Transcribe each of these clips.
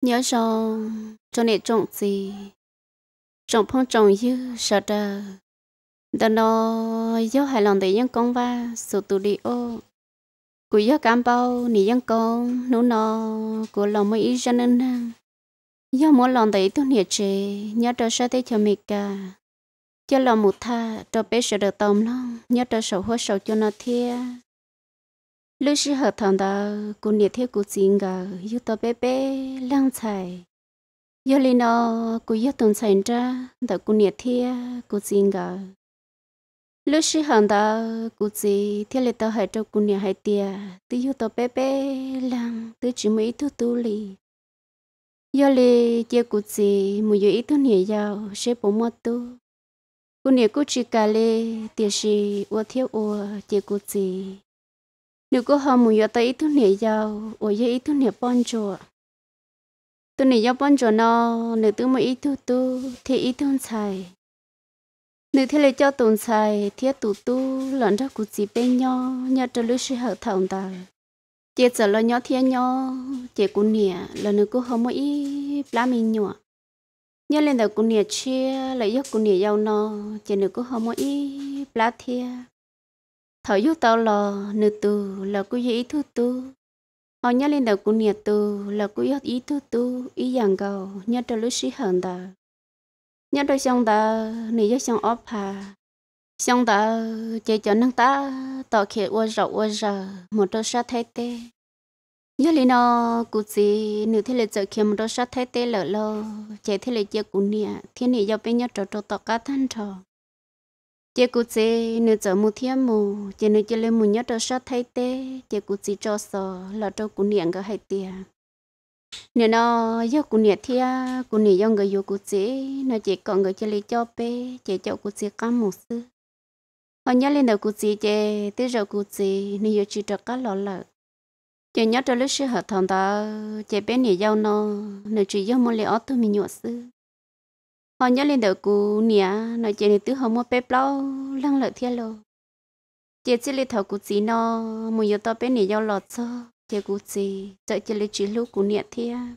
nhớ rằng cho nên trồng gì trồng phong trồng như sợ đờ đờ nó gió hài lòng để dân công va sự tù đi ô cú gió cam bao nỉ dân con nụ nó của lòng mới ý cho nên năng gió muốn lòng để tôi nhiệt chế nhớ đờ sẽ thấy cho mình cả cho lòng một tha cho bé sợ đờ tâm lắm nhớ đờ sầu hoa sầu cho nó thiệt lúc xí hợp thằng đó cô nhiệt thiết cô xin gà yêu tao bé bé lang chạy yêu lên nó cô yêu tuần chạy ra đó cô nhiệt thiết cô xin gà lúc xí thằng đó cô chỉ thiết lên tao hai cho cô nhiệt hai tia tự yêu tao bé bé lang tự chỉ mấy tu tu li yêu lên chơi cô chỉ một yêu ít tu nhiệt giàu sẽ bỏ mất tu cô nhiệt cô chỉ cả lên tiền sĩ ô thiếu ô chơi cô chỉ nếu có hôm muốn yêu tới thứ này giờ ở dưới thứ này bận chỗ thứ này giờ bận chỗ nó nếu tôi mà ít thứ tu thì ít thôn xài nếu thế là cho tồn xài thì tụ tu lần ra cuộc gì bên nhau nhau cho lối sự hợp thảo ta chị giờ là nhỏ thiên nhỏ, chị cũng nè là nếu có họ mà ít lá mình nhọ nhau lên đầu cũng nè chia lại giấc cũng nè giàu nó chị nếu có họ mà ít lá thiên thở yêu tao lo nữ tu là cô ý thu tu họ nhớ lên đầu của nhà tu là cô ý thu tu ý dạng cầu nhớ cho lúc sĩ hận ta nhớ đôi xong ta nữ gió xong óp hà xong ta chạy cho năng ta tỏ khẽ ua rọ ua rọ một đôi sa thay tê nhớ lên nó cụ gì nữ thế là chợ khi một đôi sa thay tê lỡ lô chạy thế là chia cụ nhà thiên nữ gió bên nhớ trò trò tỏ cá than trò chị cụ chị nữ cho mu thiên mu chị nữ chị lên mu nhớ cho sát thay tê chị cụ chị cho sợ là cho cụ niệm cái hay tiền nếu nó do cụ niệm thia cụ niệm do người yêu cụ chị nó chỉ còn người chị lấy cho bé chị cho cụ chị cam một sư họ nhớ lên đầu cụ chị chị tới giờ cụ chị nữ yêu chị cho cá lọ lợ chị nhớ cho lúc sư hợp thằng ta chị bé niệm dòng nó nữ chị dòng một lẽ ở tôi mình nhọ sư họ nhớ lên đầu cú nè nói chuyện thì tứ họ mua bếp lâu lăng lợi thiên lô chị chỉ lên thầu cú chỉ nó mua yếu to bên này giao lọt cho chị cú chỉ chạy chị lên chỉ lúc cú nè thiên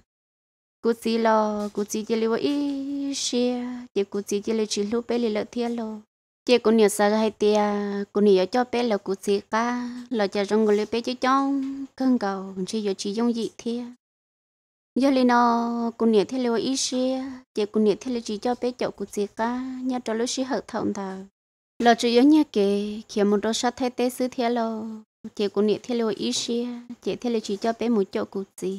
cú chỉ lo cụ chỉ chị lên ý xia chị cụ chỉ chị lên chỉ lúc bé này lợi thiên lô chị cú nè sao hay tia cú nè cho bé là cú chỉ cả lo cho trong người bé cho trong cơn cầu chỉ giờ chỉ dùng gì thiên giờ lên nó ờ, cũng nhớ theo là ít xí chỉ cũng nhớ theo là chỉ cho bé chậu của chị cả nhớ cho lúc xí hợp thông thà lo chủ yếu nhớ kể khi một đôi sát thế tế xứ thế lo chỉ cũng nhớ theo là ít xí chỉ thế chỉ cho bé một chậu của chị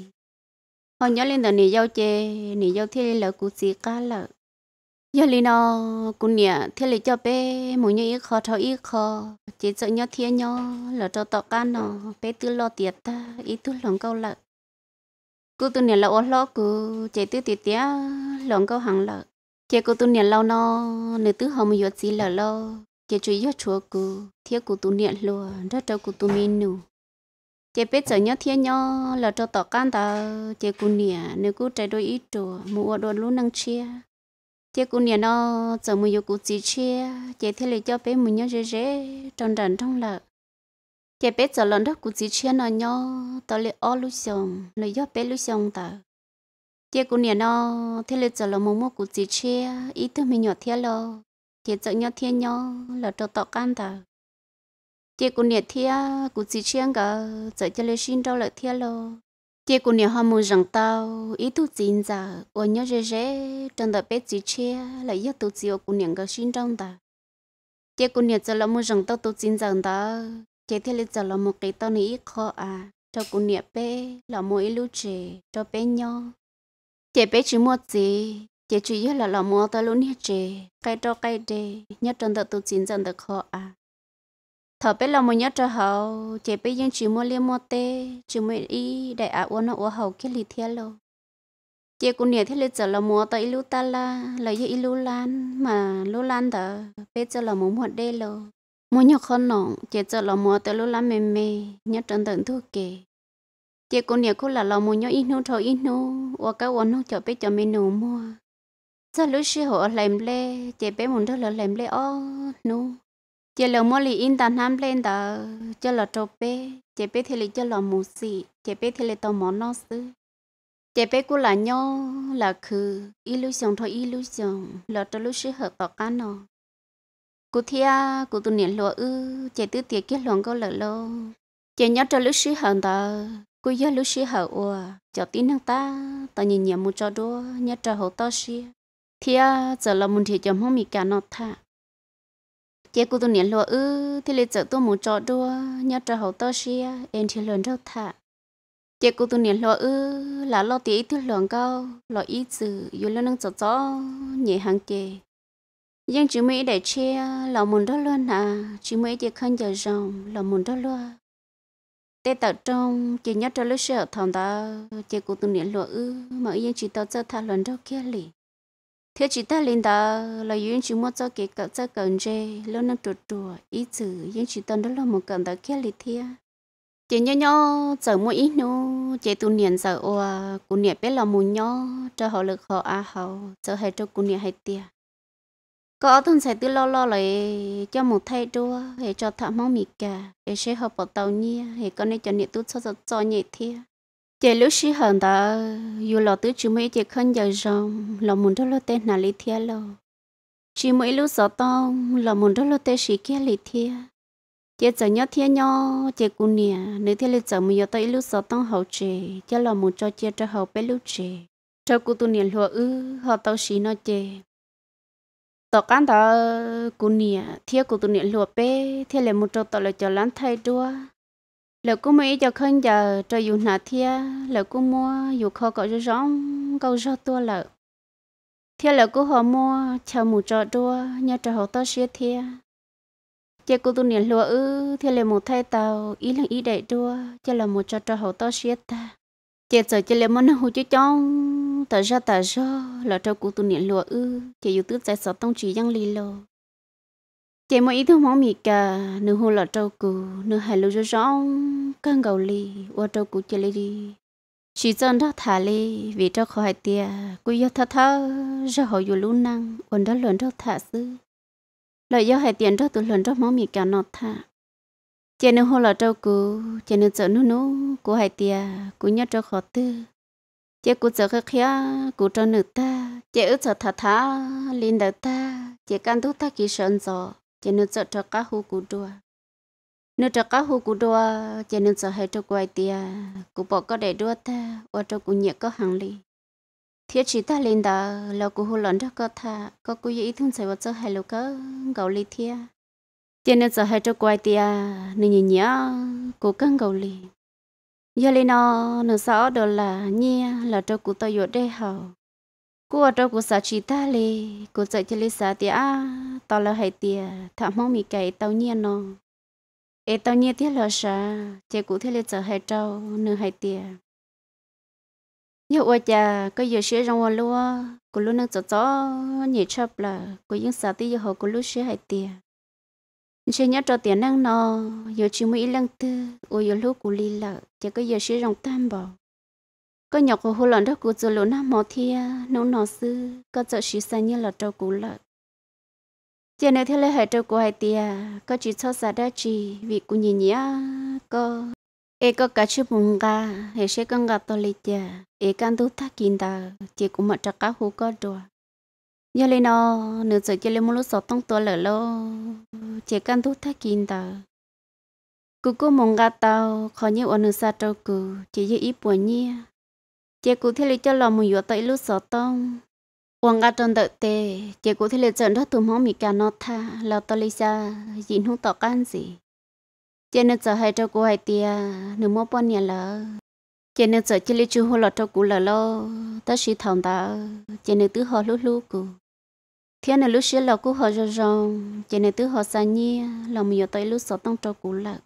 họ nhớ lên đó nị giao chê nị giao theo là của chị cả là giờ lên nó ờ, cũng nhớ theo là cho bé một nhớ ít khó thâu ít khó chỉ sợ nhớ thiên nhớ là cho tọt cả nó bé tư lo tiệt ta ít tu lòng câu lợi cô tu niệm lâu lo cô chạy tư tì tía lòng câu hàng lợ chạy cô tu niệm lâu nó nơi tứ hồng yếu gì lợ lo chạy chú yếu chúa cô thiết cô tu niệm luôn rất cho cô tu minh nụ chạy biết giờ nhớ thiết nhớ là cho tỏ can ta chạy cô niệm nếu cô chạy đôi ít trùa mua đồ lú năng chia chạy cô niệm nó giờ mua yếu cô chỉ chia chạy thiết là cho bé mua nhớ dễ dễ trong tròn trong lợ chế bé giờ lần đó cũng chỉ chia nó nhau tao lấy ô lúc xong lấy gió bé lúc xong ta. chế cũng nhà nó thế lấy giờ lần mồm mồm cũng chỉ chia ít thức mình nhỏ thiên lo chế giờ nhỏ thiên nhau là cho tao can ta. chế cũng nhà thiên cũng chỉ chia cả giờ cho lấy xin đâu lại thiên lo chế cũng nhà họ muốn rằng tao ý thức chín giờ ô nhớ rề rề trong đó bé chỉ chia lấy gió tụt chiều cũng nhà cái xin trong ta. chế cũng nhà giờ lần muốn rằng tao tụt chín giờ tao chế thế là giờ là một cái tao này khó à cho cũng nhẹ bé là mỗi lúc chế cho bé nhau chế bé chỉ một gì chế chủ yếu là là mua tao luôn nhẹ chế cái đó cái đề nhất trong tao tu chín dần được khó à thở bé là một nhất cho hậu chế bé nhưng chỉ mua liên mua tê chỉ mua y đại à uống nó uống hậu cái lì thiên lo chế cũng nhẹ thế là giờ là mua tao ilu ta la là ilu lan mà lu lan đó bé giờ là muốn một đê lo mua nhọc khó nọng chế giờ là mua tới lúc lá mềm mềm nhớ trần tận thuốc kề chế cô nhà cô là là mua nhớ ít nô thọ ít nô và các quán nô chợ bé chợ mẹ nô mua giờ lúc xí họ làm lê chế bé muốn đó là làm lê ó nu, chế là mua lì in tàn ham lên đó cho là trâu bé chế bé thì lì cho là mù xì chế bé thì lì tao mỏ nó xứ chế bé cô là nhớ là khứ illusion thôi illusion là trâu lúc xí họ tọt cá nọ cụ thia cụ tụ niệm lúa ư chạy tứ tiệc kết luận câu lợi lô chạy nhớ cho lúc sĩ hận tờ cụ nhớ lúc sĩ hận ủa cho tin năng ta ta nhìn nhầm một cho đua nhớ cho hậu to sĩ thia giờ là muốn thì cho mong mì cả nó thả chạy cụ tụ niệm lúa ư thì lấy giờ tôi một cho đua nhớ cho hậu to sĩ em thì lần đâu thả chạy cụ tụ niệm lúa ư là lo tí tư luận câu lo ít sự yêu lo năng cho cho nhẹ hàng kề nhưng chị mỹ để chia là muốn đó luôn à chị mỹ chỉ khăn giờ rồng là muốn đó luôn tê tờ trong chỉ nhớ cho lúc sợ thằng ta chỉ cố tụng niệm lộ ư mà yên chị tao cho thằng lần đó kia lì thế chị ta lên đó là yên chị muốn cho cái cậu cho cần chơi lâu năm trụ trụ ý chữ yên chị tao đó là một cần đó kia lì thia chỉ nhớ nhớ giờ mỗi ít nô chỉ tụng niệm giờ ủa cố niệm biết là muốn nhớ cho họ lực họ à họ giờ hai cho cố niệm hai tiệt có thân sẽ tự lo lo lại cho một thay đua để cho thả máu mì cả để sẽ hợp bảo tàu nhi để con này cho nhiệt tu cho cho cho nhiệt thi chế lúc sĩ hận ta dù lo tứ chú mấy chế khăn giờ rong là muốn đó lo tên nào lý thi lo chỉ mấy lúc sợ to là muốn đó lo tên sĩ kia lý thi chế giờ nhớ thi nhớ chế cún nè nếu thi lý giờ mình giờ tới lúc sợ to hậu chế chế là muốn cho chế cho hậu bé lúc chế cho cô tu nè lúa ư họ tàu sĩ nó chế tao cán đó cú nia thiệt cô tu nè lùa bé thiệt là một trâu tao là cho lán thay đua lỡ cô mấy cho khăn giờ cho dù nà thiệt lỡ cô mua dù khó có cho rong câu cho tua lỡ thiệt lỡ cô họ mua chờ một trò đua nhớ trò họ tao xia thiệt chế cô tu nè lùa ư thiệt là một thay tàu ý là ý đại đua cho là một trò cho họ tao xia ta chị sợ chị lấy món hồ chứ trong tờ ra tờ ra là trâu cụ tụ niệm lụa ư chị yêu tước giải sợ tông chỉ giang lì lô chị mọi ý thương món mì cả nửa hồ là trâu cụ nửa hải lúa rõ rõ cơn gầu lì qua trâu cụ chị lấy đi chỉ chân đó thả lì vì trâu khỏi tia quy yêu thơ thơ ra hồ dù lú năng ổn đó lượn trâu thả sư lợi do hải tiền trâu tụ lượn trâu món mì cả nọ thả chị nó hôn là trâu cú chị nó chở nú nú cú hai tiề cú nhớ trâu khó tư chị cú chở khắc khía cú trâu nữ ta chị ước chở thả thả linh đầu ta chị can thúc ta kỳ sơn gió chị nó chở trâu cá hú cú đua nó trâu cá hú cú đua chị nó chở hai trâu quay tiề cú bỏ có để đua ta qua trâu cú nhẹ có hàng lì thiết chỉ ta linh đó là cú hôn lón cho có tha có cú ý thương sẽ vào chở hai lô cơ gạo lì thia cho nên giờ hai cho quay tia nên nhìn nhớ cố gắng cầu lì giờ lên nó nó sợ đó là nhia là cho cụ tôi vô đây hầu cụ ở cho cụ sợ chị ta lì cụ sợ cho lì sợ tia tao là hai tiền thảm mong mì cày tao nhiên nó ê tao nhiên thế là sợ chị cụ thế là sợ hai trâu nửa hai tiền. giờ qua già có giờ sửa trong luôn cụ luôn nó cho cho nhảy chập là cụ những sợ tia giờ họ cụ luôn sửa hai tiền chị nhớ cho tiền năng nó giờ chị mới lăng tư ô giờ lúc của lì lợ thì có giờ sẽ rong tam bỏ có nhỏ của hồ lần đó của giờ lỗ nam mò thia nấu nọ sư có giờ sĩ sang như là trâu của lợ chị nếu thế là hệ trâu của hai tia có chỉ cho xa đó chỉ vì của nhìn nhá có e có cả chữ bùng ga hệ sẽ con gặp tôi lì chả e can tu ta kinh ta chị cũng mặc cho cá hồ có đùa giờ lên nó nửa giờ giờ lên một lúc sáu tông tua lỡ lo chỉ cần thu thắt kín ta cú cú mong gà tao khó như ở nửa xa trâu cú chỉ như ít buồn nhia chỉ cú thế lấy cho lòng mình vừa tới lúc sáu tông quăng gà tròn đợi tê chỉ cú thế lấy chân đó tụm hóng mì cả nó tha là tao lấy ra nhìn không tỏ can gì chỉ nửa giờ hai trâu cú hai tia nửa mua bao nhiêu lỡ chị nên sợ chị lấy chú hồ lọt cho cụ là lo ta sĩ thằng ta chị nên tứ họ lúc lúc cụ thiên nữ lúc xưa là cụ họ rong rong chị nên tứ họ xa nhi lòng mình tới lúc sợ tông cho cụ là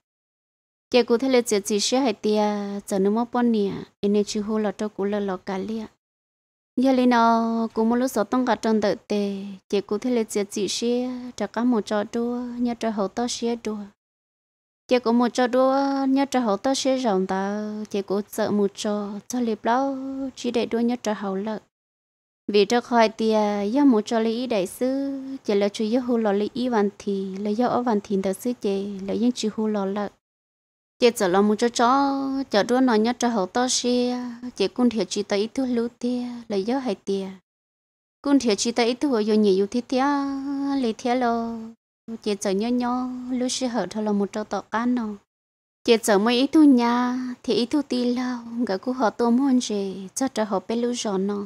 chị cụ thấy lấy chị chị sẽ hay tia giờ nữ mất bọn nè em nên chú hồ lọt cho cụ là lo cả lia giờ lên nó cụ một lúc sợ tông cả trong đợt tê chị cú thấy lấy chị chị sẽ cho cả một trò đua nhớ cho hậu to sẽ đua chị cũng một cho đua nhớ cho hậu tao sẽ rộng ta chị cũng sợ một cho cho liệp lâu chỉ để đua nhớ cho hậu lợi vì cho khỏi tia do một cho lý đại sư chị là chủ yếu hồ lò lý ý văn thì là do ở văn thì đại sư chị là những chủ hồ lò lợi chị sợ là một cho chó chợ đua nói nhớ cho hậu tao sẽ chị cũng hiểu chỉ tới ít thứ lưu tia là do hai tia cũng hiểu chỉ tới ít thứ rồi nhiều yêu thế tia lý thế lo chị chở nhớ nhớ lúc xưa hở thôi là một trâu tọt cá nọ, chị chở mấy ít thu nhà thì ít thu tì lâu gã cô họ tôm hôn gì cho trở họ bé lúc gió nọ.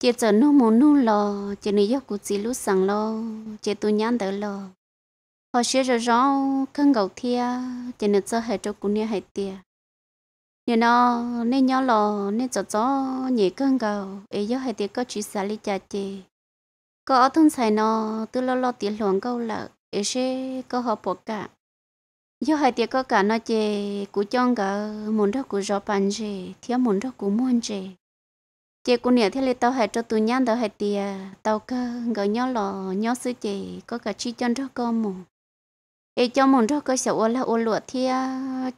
chị chở nu mù nu lò chị này yêu của chị lúc sẵn lò chị tu nhắn đỡ lò họ xưa rồi rõ cân gầu thia chị nữ cho hệ cho cụ nia hệ tia nhớ nọ, nên nhớ lò nên cho cho nhị cân gầu ấy giấc hệ tia có chỉ xả lý cha chị có thân xài nó từ lo lo tiền luồng câu là ấy sẽ có họ bỏ cả do hai tiệc có cả nó chè cú chong cả muốn đó cú rõ bàn chè thiếu muốn đó cú muốn chè chè cú nè theo là tao hai cho tụi nhăn tao hai tiệc tao cơ gọi nhau lò nhau sư chè có cả chi chân đó có mù ấy cho muốn đó có sợ là ô lụa thia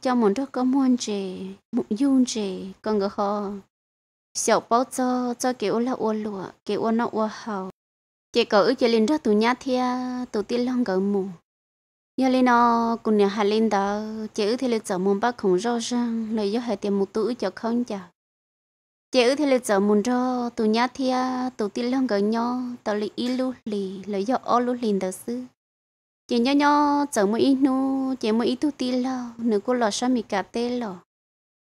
cho muốn đó có muốn chè muốn dung chè còn gọi họ sợ bao giờ cho kiểu là ô lụa kiểu nó ô hậu chị cậu chị lên rất tụ nhà thì à, tụ tiên long cậu mù giờ lên nó à, cùng nhà hai lên đó chị thì lên chợ mồm bác không rõ ràng lời do hai tiền một tụ cho không chả chị thì lên chợ mồm rõ tụ nhà thì à, tụ tiên long cậu nhỏ tao lấy ít lú lì lời do ô lú lìn đó sư chị nhỏ nhỏ chợ một ít nu chị một ít tụ tiên lo nửa cô lọ sao mì cà tê lọ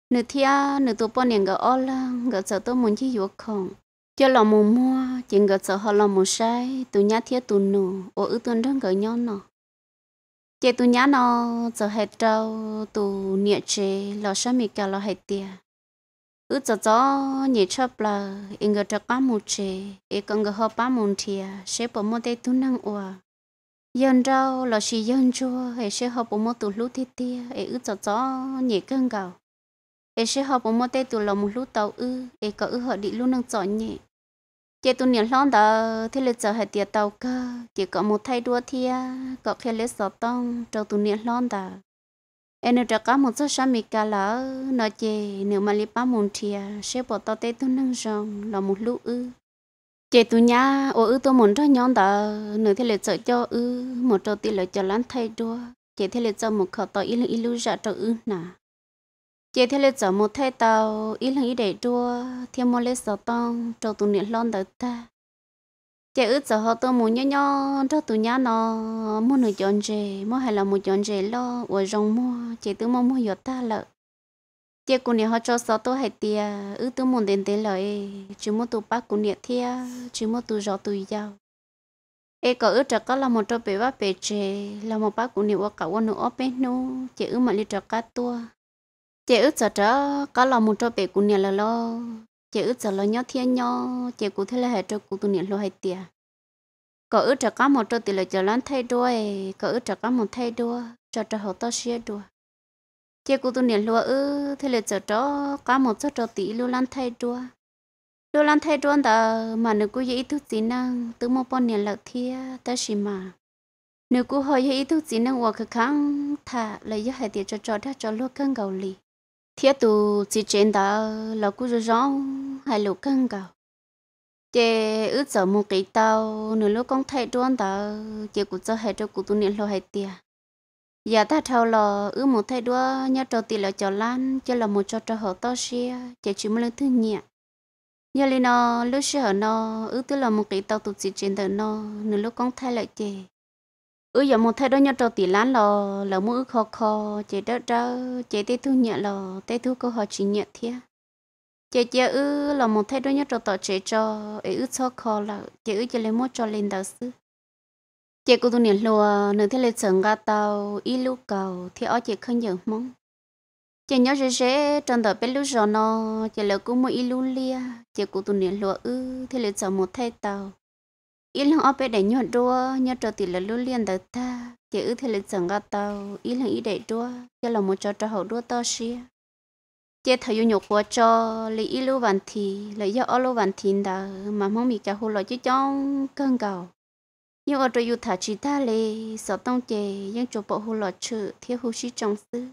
nửa thia nửa tụ bọn nhà gỡ ô la gỡ chợ tôi muốn chỉ vô không cho lòng mù mua chỉ ngờ sợ họ lòng mù sai tụ nhá thiết tụ nụ ô ứ tuần rất gỡ nhau nọ chị tụ nhá nọ giờ hết trâu tụ nhẹ chế lò sa mì kia lò hết tia ứ giờ gió nhẹ chớp là em ngờ cho cá mù chế em còn ngờ họ ba mù thìa sẽ bỏ mua tê tụ năng òa dân rau lò xì dân chua hệ sẽ họ bỏ mua tụ lú thiết tia em ứ giờ gió nhẹ cơn gạo em sẽ họ bỏ mua tê tụ lò mù lú tàu ư em có ứ họ đi lú năng giỏi nhẹ chị tụi niệm lon đó thì lịch giờ hệ tiệt tàu cơ chỉ có một thay đua thia có khi lịch giờ tông cho tụi niệm lon đó em nữa có một số sáng mì cá lỡ nói chị nếu mà lịch ba môn thia sẽ bỏ tao tê tụi nâng rồng là một lũ ư chị tụi nhà ô ư tôi muốn cho nhon đó nửa thì lịch giờ cho ư một trâu tí lợi cho lắm thay đua chị thì lịch giờ một khẩu tàu ilu ilu ra cho ư nào chế thế lên chọn một thay tàu ý lăng ý để đua thêm một lên sầu tông cho tụi niệm lon tới ta chị ước chở họ tôi muốn nhớ nhớ cho tụi nhá nó muốn được chọn rể mua hay là một chọn rể lo ở rồng mua chế tư mua mua giọt ta lợ chế cụ niệm họ cho sầu tôi hay tia ước tôi muốn đến đến lời chỉ mua tụi bác cụ niệm thia chỉ mua tụi rõ tụi giàu e có ước trật có là một trò bể bát bể chơi, là một bác cụ niệm qua cả qua nụ ốp bên chị ước mà li trật cá tua chị ước cho đó có lòng một trò bể của nhà là lo chị ước cho lo nhó thiên nhó chị cũng thế là hệ cho cụ tu niệm lo hay tiền có ước cho có một trò thì là cho lăn thay đuôi có ước cho có một thay đuôi cho cho họ to xia đuôi chị cụ tu niệm lo ư thế là cho đó có một chỗ trò tỷ lo lăn thay đuôi lo lăn thay đuôi đó mà nếu cứ dễ thứ gì năng từ một bọn nhà lợt thia ta xì mà nếu cô hỏi ý thức gì năng hoặc khăng thả lấy cho hai tiền cho cho đã cho lúc cân gầu lì thiết tu chỉ trên đó là cú rồi rõ hay lục căng cầu chế ước giờ một cái tàu nửa lúc con thay đoan đó chế cú cho hai cho cú tu niệm lo hai tia giờ dạ ta thâu lò ước một thay đua nhớ trâu tì là cho lan cho là một cho cho họ to xia chế chỉ một lần thứ nhẹ nhớ lên nó lúc xia nó ước tức là một cái tàu tu chỉ trên đó nó nửa lúc con thay lại chế ư giờ một thay đôi nhau trâu tỷ lán lò lò mũi khó khó chế đỡ đỡ chế tê thu nhẹ lò tê thu câu họ chỉ nhẹ thế chế chế ư lò một thay đôi nhau trâu tỏ chế cho ấy ư cho khó là chế ư chế lấy mốt cho lên đầu sư chế cô tu niệm lùa nửa thế lấy sừng ga tàu y lu cầu thì ở chế không dừng mong chế nhớ rễ rễ trong tờ bé lu rồi nó chế lỡ cũng mua y lu lia chế cô tu niệm lùa ư thế lấy sừng một thay tàu ý lần ở để đây đua nhớ trò thì là luôn liền tới ta chỉ ư thế là chẳng gạt tàu ý lần ý để đua cho là một trò trò hậu đua to xí chỉ thấy yêu nhục của cho lý ý lưu vạn thì lấy do ở lưu vạn thì đã mà mong bị cả hồ lọ chứ trong cơn cầu nhưng ở trong yêu thả chỉ ta lì sợ tông chè nhưng chỗ bộ hồ lọ chữ thiếu hồ sĩ trong sư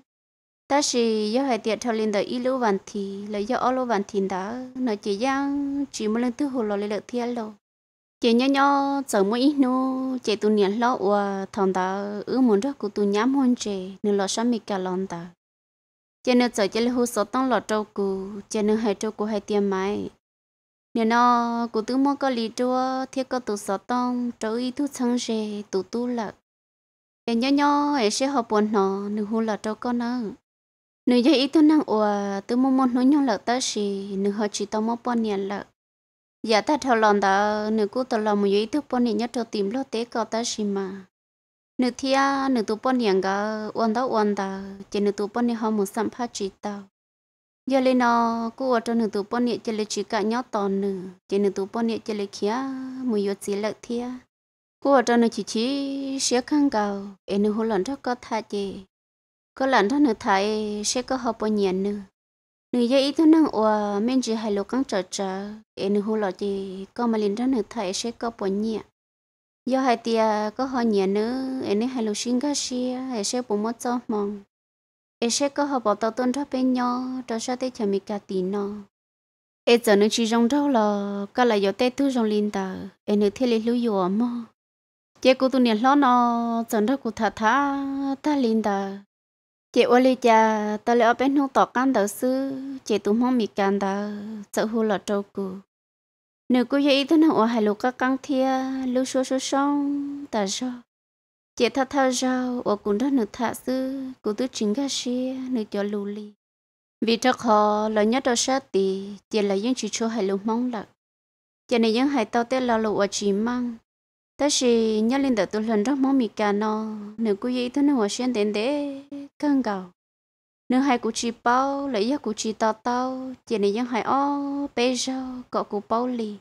ta chỉ do hai tiệt theo lên đời ý lưu vạn thì lấy do ở lưu vạn thì đã nói chỉ giang chỉ một lần thứ hồ lọ lấy được thiên rồi chị nhớ nhớ giờ mỗi ít nu chị tu niệm lo và thằng ta ứ muốn rất của tu nhám hôn chị nên lo sắm mi cả lòng ta chị nên giờ chị lấy hồ sơ tăng lo trâu cố, chị nên hai trâu cố hai tiền mai. nên nó cụ tu mua có lý chúa thiết có tu sơ tăng trâu ít tu sang chị tu tu lợ chị nhớ nhớ ấy sẽ học buồn nó nên hôn lo trâu con nó nên giờ ít tu năng ủa tu mua mua nó nhung lợ ta, chị nên họ chị tao mua buồn niệm lợ giờ dạ, ta thâu lòng ta nửa cô tao lòng một giấy thuốc bọn nhớ cho tìm lo tế có ta xin mà nửa thia nửa tụ bọn nhàng gà uốn đó uốn đó chỉ nửa tụ bọn nhàng họ một sắm phát chỉ tao giờ lên nó cú ở trong nửa tụ bọn nhàng chỉ lấy chỉ cả nhóc tòn nửa chỉ nửa tụ bọn nhàng chỉ lấy kia một giọt gì lợt thia cú ở trong nửa chỉ chỉ sẽ khăn gào em nửa hồ lần rất có thay, chê có lần đó nửa thay sẽ có họ bọn nhàng nữa nữ giờ ít thôi năng ở mình chỉ hai lô căng trở trở em nữ hồ lọ thì có mà liên ra nữ sẽ có bốn nhẹ do hai tia có họ nhẹ nữ em nữ hai lô sinh ra xia sẽ bốn mất cho mong em sẽ có họ bảo tao tôn ra bên nhau trở ra tới chả mi cả tí nó em giờ nữ chỉ rong rau lò cả là do tê tu rong liên tờ em nữ thế lấy lưu dùa mò chế cô tu niệm lo nó giờ đó cô thà thà ta liên tờ chị ơi li cha ta lấy ở bên hông tọt can đầu sư chị tụm mong mi can ta sợ hù lọt trâu cù nếu cứ vậy thân hộ hai lục các căng thia lưu số số song ta cho chị thật thật rau ở cùng đó nữ thạ sư cụ tứ chính ca sĩ nữ cho lưu ly vì trước họ là nhất ở sát tì chị là những chỉ cho hai lục mong lợt chị này những hai tao tết là lụa ở chỉ mang ta chỉ nhớ lên tôi lần rất mong mì cả nó nếu cô ấy thân hòa xuyên đến để căng gạo nếu hai cụ chỉ bao lấy giá cụ chỉ tao tao chỉ này dân hai ô bây giờ có cụ bao lì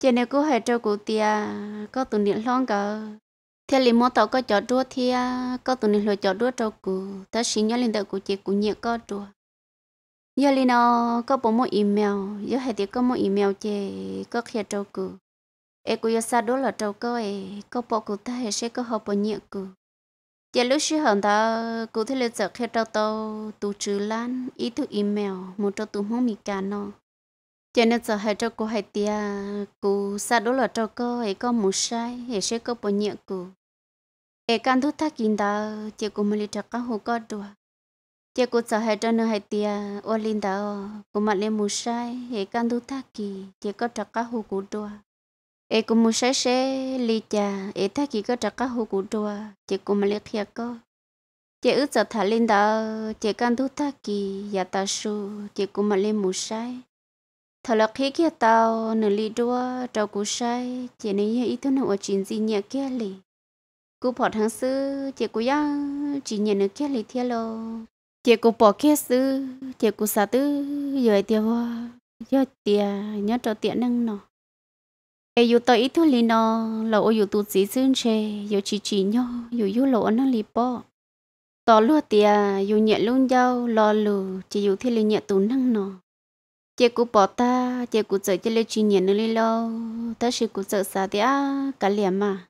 chỉ này cô hai trâu cụ tia có tụi niệm loan cả thế liền mua tàu có chở đua thì có tụi niệm lo chó đua trâu cụ ta chỉ nhớ lên đầu cụ chỉ cụ nhiệt có đua giờ liền nó có bốn một email giờ hai tiệc có một email chỉ có khi trâu cụ e ku sa đó là trâu cơ e có bộ cụ ta hệ sẽ có họp bộ nhiệm cụ giờ lúc xí hòn ta cụ thể là giờ khi trâu tàu tu trừ lan ý tu email một trâu tu mong mì cả nó cho nên giờ hệ trâu cụ hệ tia cụ sa đó là trâu cơ e có một sai hệ sẽ có bộ nhiệm cụ e can thu ta kinh ta chỉ cụ mới được các hồ có được chỉ cụ giờ hệ trâu nữa hệ tia ô linh ta cụ mặc lên một sai hệ can thu ta kỳ chỉ có trâu các hồ cụ được e cũng muốn sẽ sẽ li cha e ta chỉ có trắc cá hồ cụ đua chỉ cũng mà liệt thiệt có chỉ ước giờ thả lên đó chỉ cần thu ta kỳ ya ta su chỉ cũng mà lên muốn sai thở lạc khi kia tao nửa li đua trâu cụ sai chỉ nên ý thức nửa chuyện gì nhẹ kia li cú bỏ thằng sư chỉ cú ya chỉ nhận được kia li thiệt lo chỉ cú bỏ kia sư chỉ cú sa tư rồi tiệt hoa rồi tiệt nhớ trò tiện năng nọ ai yêu tới ít thôi liền nó là ô yêu tụt gì xương chê yêu chỉ chỉ nhau yêu yêu lộ nó lì bỏ tỏ lúa tìa yêu nhẹ luôn dâu lo lù chỉ yêu thì liền nhẹ tụ năng nó chị cụ bỏ ta chị cụ sợ chị lấy chỉ nhẹ nữa đi lâu ta sẽ cụ sợ sao thì à cả liền mà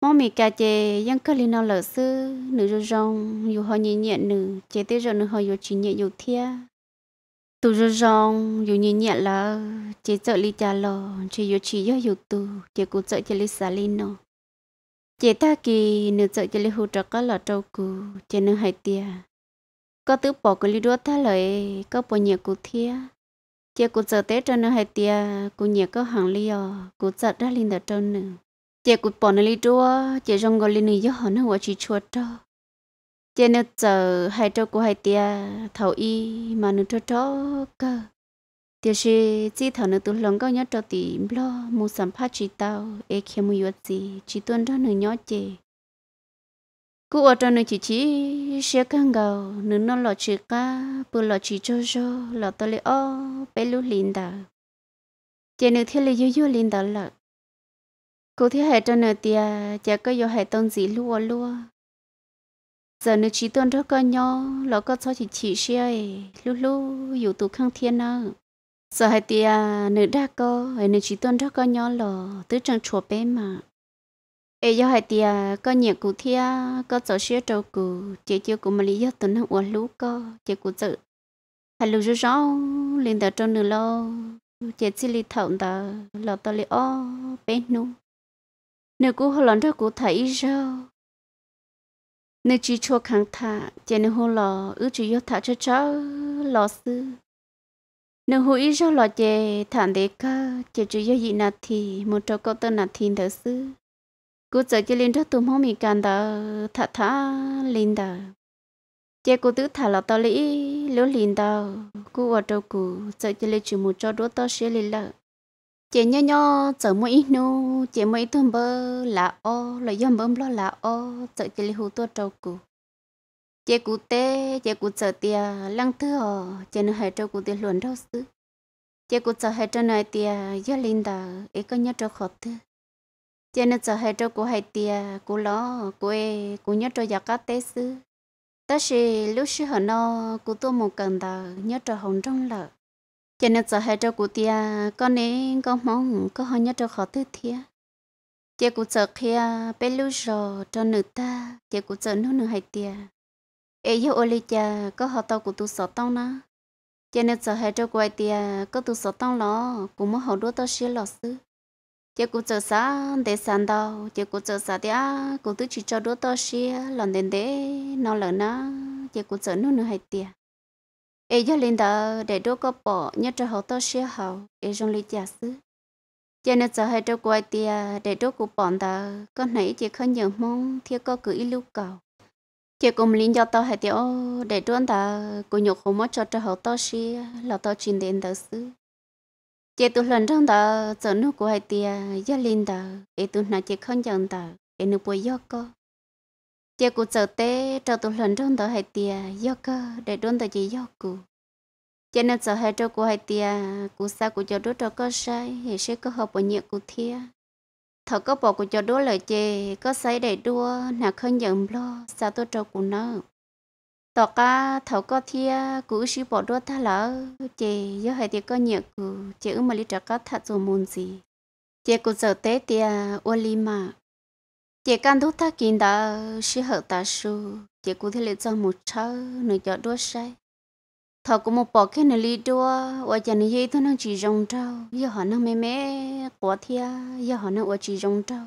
mong mì cả chị vẫn cứ liền nó lỡ sư nửa rong yêu hơi nhẹ nhẹ nữ chị tới rồi nửa hơi yêu chỉ nhẹ yêu thia tu rong rong dù như nhẹ là chỉ sợ li cha lo chỉ dù chỉ do dù tu chỉ cũng sợ chỉ li xa li nó chỉ ta kỳ nửa sợ chỉ li hụt trắc có là trâu cù chỉ nữ hai tia có tứ bỏ cái li đua ta lời có bỏ nhẹ cụ thia chỉ cũng sợ tết cho nữ hai tia cụ nhẹ có hàng li ở cụ sợ ra linh đã trâu nữ chỉ cũng bỏ nữ li đua chỉ rong gọi li nữ do hòn nữ quả chỉ chuột trâu chế nó chờ hai trâu của hai tia thầu y mà nó cho cho cơ tiêu chí chỉ thầu nó tụi lòng có nhớ cho tì lo mu sắm phát chỉ tao e khi mu yuột gì chỉ tuân đó nó nhớ chế. cú ở trong nó chỉ chỉ xe căng gầu nó nó lọ chỉ cá bự lọ chỉ cho cho lọ tao lấy ô bé lú liền đó chế nó thiết lấy yếu yếu liền đó là cú thiết hai trong nó tia chả có yếu hai tông gì lúa lúa giờ nếu chỉ tuần đó coi nhau lỡ có cho chị chỉ xe lú lú, dù tụ khăng thiên nào giờ hai tia nữ đa cô hai nữ chỉ tuân rất có nhau lỡ tứ trang chùa bé mà ê do hai tia có nhiều cụ thia có chỗ xe trâu cụ chị chưa cụ mà lý do tuần năng uốn lú cô chị cụ tự hai lú rõ liền tờ trâu nửa lô chị chỉ lý thọng tờ lỡ tờ lý ô bé nu nữ cụ hồ lần đó cụ thấy sao nơi chỉ cho kháng thả chỉ nơi hồ lò ước chỉ yêu thả cho cháu lò sư nơi hồ ý cho lò chè thản để ca chỉ chỉ yêu gì nát thì một trò có tên nát thì thở sư cố sợ chỉ lên rất tùm hôm mì càn đờ thả thả lên đờ chỉ cố tứ thả lò tao lý liếu lên đờ cố ở trâu cố sợ chỉ lên chỉ một trò đốt to sẽ lên lợ chị nhớ nhớ chở mỗi ít nu chị mỗi ít thơm bơ là o là do bơm lo là ô chở chị hú tua trâu cụ chị cụ tê chị cụ chở tia lăng thư ờ chị nó hệ trâu cụ tia luồn đâu xứ chị cụ chở hệ trâu này tia do linh đà ấy có nhớ trâu khó thư chị nó chở hệ trâu cụ hay tia cụ lo cụ ê cụ nhớ trâu giặc cá tê xứ ta sẽ lúc sư họ nó cụ tua một cần đà nhớ trâu hồng trong lợ cho nên giờ hai cho cụ tia con nấy có mong có họ nhớ cho khó tư thia chị cụ sợ kia bé lưu rò cho nữ ta chị cụ sợ nữ nữ hai tia ê yêu ô li cha có họ tao cụ tu sợ tao na cho nên giờ hai cho quay tia có tu sợ tao lo cũng muốn họ đua tao xí lọ sư chị cụ sợ sa để sàn đầu chị cụ sợ sa tia cụ tu chỉ cho đua tao xí lần đến đấy nó lỡ na chị cụ sợ nữ nữ hai tia ấy cho linh đó để đốt các bỏ nhớ cho họ tôi xia hậu ấy trong lý giả sư cho nên giờ hai trâu quay tia để đốt của bạn đó có nãy chỉ không nhớ mong thiết có cứ lưu cầu chỉ cùng linh cho tao hai tiểu để đốt đó của nhục không mất cho cho họ tôi xia là tao trình đến đó sư chỉ tụ lần trong đó giờ nước của hai tia do linh đó ấy tụ nãy chỉ không nhận đó ấy nước bồi gió cơ giờ cụ sợ tê cho tụ lần trong tờ hai tia do cơ để đôn tờ gì do cụ cho nên sợ hai trâu cụ hai tia cụ sa cụ cho đứa cho có sai thì sẽ có hợp bộ nhiệt cụ thia thọ có bỏ cụ cho đứa lời chê có sai để đua nào không nhận lo sao tôi trâu cụ nợ tọ ca thọ có thia cụ sĩ bỏ đua tha lỡ chê do hai tia có nhiệt cụ chữ mà lý trâu có thật rồi muốn gì chê cụ sợ tê tia ô li mà chị can thuốc thắc kiến đã sĩ hợp ta su chị cũng thấy lựa chọn một cháu nơi cho đua say thọ cũng một bỏ cái nơi đi đua và giờ như thế thôi nó chỉ rong trâu giờ họ nó mê mê quá thia giờ họ nó và chỉ rong trâu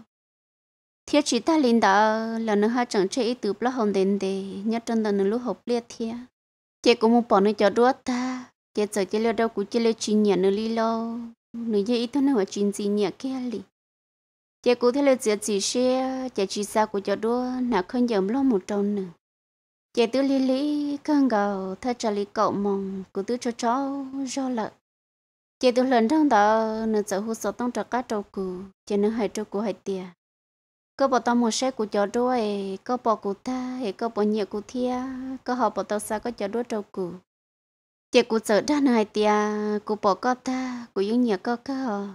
thiết chỉ ta linh đã là nơi hai chẳng chơi từ bắc hồng đến để nhất trong đó nó lúc học liệt thia chị cũng một bỏ nơi cho đua ta chị sợ cái leo đâu cũng chỉ leo chỉ nhẹ nơi đi lâu nơi như thế nó và chỉ gì nhẹ cái liền chị cụ thấy là chị chỉ xe chị chỉ xa của cho đua nào không dầm lo một trâu nữa chị tư lý lý không gầu thay trả lý cậu mong của tư cho cháu do lợ chị tư lần trong đó nên sợ hụt sợ tông trả cá trâu cụ chị nên hại trâu cụ hại tiề có bỏ tao một xe của cho đua có bỏ của ta có bỏ nhiều của thia có họ bỏ tao sao có cho đua trâu cụ chị cụ sợ ra này tiề cụ bỏ có ta của những nhiều có cơ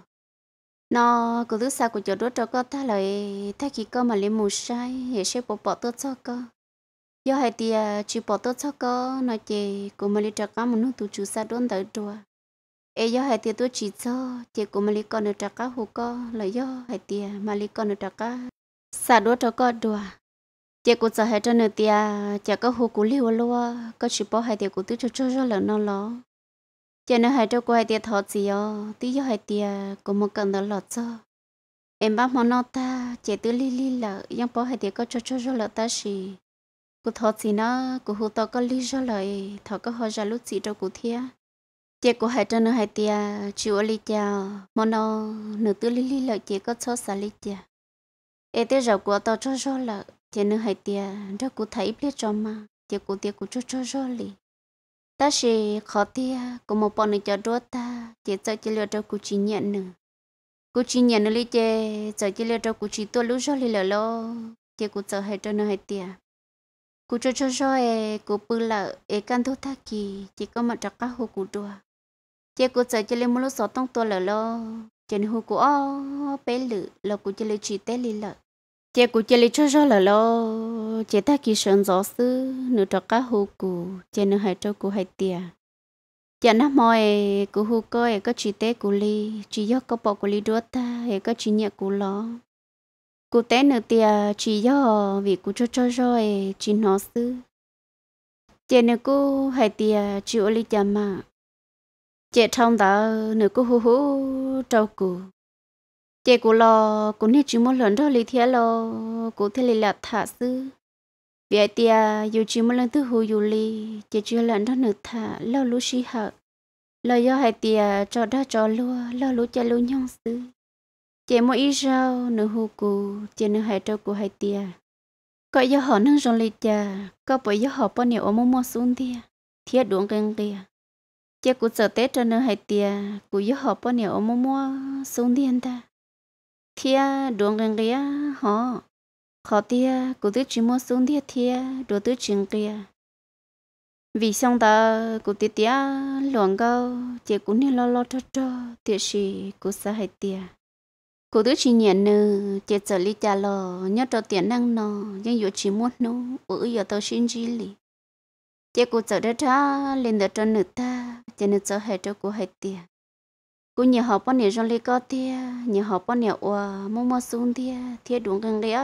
nó cứ thứ sao của chỗ đó cho có ta lại thay khi cơ mà lấy mù sai để sẽ bỏ bỏ tốt cho cơ do hai tia chỉ bỏ tốt cho cơ nói chị của mà lấy cho cá một nước tụ chủ sa đốn tới chùa e do hai tia tôi chỉ cho chị của mà lấy con được cho cá hú cơ là do hai tia à, mà lấy con được cho cá sa đốn cho cơ đùa chị của sợ hai cho nữa tia chị có hú của liu lo có chỉ bỏ hai tia của tôi cho cho cho là nó lo cho nên hai cho cô hai tiệt thọt gì ó tí cho hai tiệt cũng một cần đó lọt cho em bác món nó ta chế tứ li li lợ yang bỏ hai tiệt có cho cho cho lợ ta xì cô thọt gì nó cô hú to có li cho lời thọ có hoa ra lúc gì cho cô thia chế cô hai cho nên hai tiệt chịu li chào món nó nửa tứ li li lợ chế có cho xả li chà em tiệt rầu của to cho cho lợ chế nên hai tiệt cho cô thấy biết cho mà chế cô tiệt cô cho cho cho li ta sẽ khó thia của một bọn này cho đốt ta chỉ sợ chỉ lừa cho cụ chỉ nhận nữa cụ chỉ nhận nữa lý chê sợ chỉ lừa cho cụ chỉ tua lũ rồi lừa lo chỉ cụ sợ hai cho nó hết tiền cụ cho cho cho e cụ bự lợ e can thu tha kỳ chỉ có mặt trắc cá hồ cụ đua chỉ cụ sợ chỉ lừa mua lũ sọ tông tua lừa lo trên hồ cụ ô bé lự lọ cụ chỉ lừa chỉ té lì lợ chị cũng chị lấy cho cho là lo chị ta kỳ sơn gió sư nửa trọ cá hô cụ chị nửa hai trâu cụ hai tia chị nó mồi cụ hô coi có chị té cụ ly chị gió có bỏ cụ ly đua ta có chị nhẹ cụ lo cụ té nửa tia chị gió vì cụ cho cho cho rồi chị nó sư chị nửa cụ hai tia chị ô ly chả mà chị trong đó nửa cụ hô hô trâu cụ chị cô lo cũng nên chú muốn lớn đó lý thế lo cũng thế là thả sư vì tia dù chú muốn lớn thứ hồi dù lý chị chưa lớn đó nữa thả lo lú xí hở lo do hai tia cho đã cho luôn lo lú cho lú nhong sư chị mỗi ít rau nửa hồ cụ chị nửa hai trâu của hai tia có do họ nâng rong lý cha có bởi do họ bao nhiêu ở mua mua xuống tia thiết đuống gần kia chị cũng sợ tết cho nửa hai tia cũng do họ bao nhiêu ở mua mua xuống thiên ta thia đồ ngang kia họ họ tia cô tứ chỉ muốn xuống tia tia đồ tứ chừng kia vì xong ta cô tia tia loạn câu chỉ cũng như lo lo cho cho tia gì cô sợ hay tia cô tứ chỉ nhận nữ chỉ trở lý trả lo nhớ cho tiền năng nó nhưng giờ chỉ muốn nó ở giờ tao xin gì li chỉ cô trở ra lên được cho nữa ta chỉ nữ trở hệ cho cô hay tia cô nhiều họ bọn này trong lấy có thia nhiều học bọn này ủa mua mua xuống thia thia đúng gần lẽ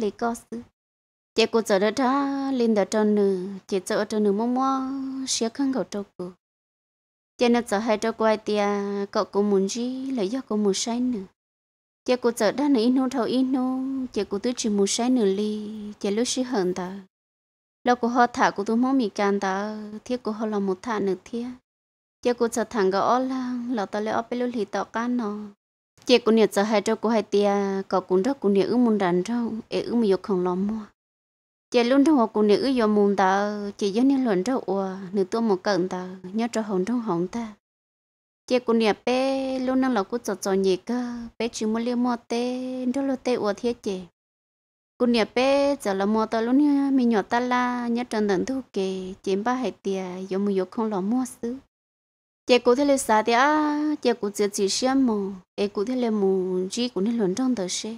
lấy có sự chị cô chờ đợi đó lên đợi cho nữ chị chờ cho nữ mua mua xía khăn gạo cho cô chị nó chờ hai cho quay thì cậu cô muốn gì lấy do cô muốn say nữa chị cô chờ đó nữ inu thâu inu chị cô tứ chỉ muốn say nữa li chị lúc xí hận ta lâu cô họ thả cô tôi muốn mì can ta thia cô họ làm một thả nữa thia chị cũng sợ thằng gõ là lọ tao lấy ốp lưu lì tao cá nó chị cũng nhớ sợ hai trâu của hai tia có cũng rất cũng nhiệt ước muốn đàn trâu ế ước mà dục không lo mua chị luôn trong học cũng nhiệt ước dục muốn ta chị giống như luận trâu ủa nửa tua một cận ta nhớ trâu hồng trong hồng ta chị cũng nhiệt bé luôn năng lọ cũng sợ cho nhiệt cơ bé chỉ muốn liêu mua tê đó là tê ủa thiết chị cô nhà bé giờ là mua tao luôn nha mình nhỏ ta la nhớ trần tận thu kề chém ba hai tia giống một giống không lo mua xứ chị cụ thế là sao thì à chị cụ chỉ chỉ xem mà em cụ thế là mù chỉ cụ nên luận trong tờ xe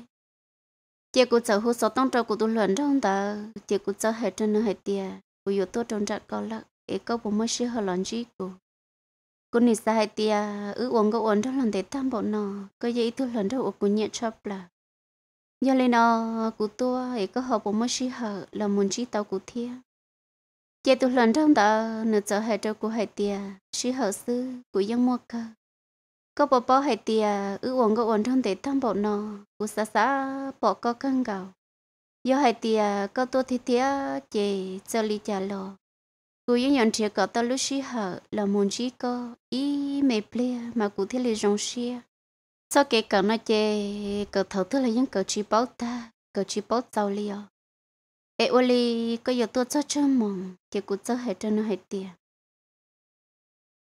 chị cụ cháu hồ sáu tông trâu cụ tu luận trong tờ chị cụ cháu hết trên nó hết tiền cụ yếu tố trong trạng cao lắm em có bố mới xí hơi lon chỉ cụ cụ nị sao hết tiền ứ uống có uống trong lần để tam bộ nó có gì tu luận trong cụ nhẹ chập là giờ lên nó cụ tua em có họ bố mới xí hơi là muốn chỉ tao cụ thiên chị tụi lần trong đó nửa giờ hai trâu của hai tia sĩ hậu sư của dân mua cơ có bỏ bỏ hai tia ư uống có uống trong để thăm bộ nó của xa xa bỏ có cân gạo do hai tia có tua thì tia chị cho ly trả lò Cú yên nhận chỉ có tao lúc sĩ hậu là muốn chỉ có ý mê ple mà cú thiết lý rong xia sau cái cỡ nó chê cậu thấu thức là những cậu chỉ bảo ta cậu chỉ bảo tao liều ê ô li có giờ tôi cho cho mong chỉ cũng cho hết cho nó hết tiền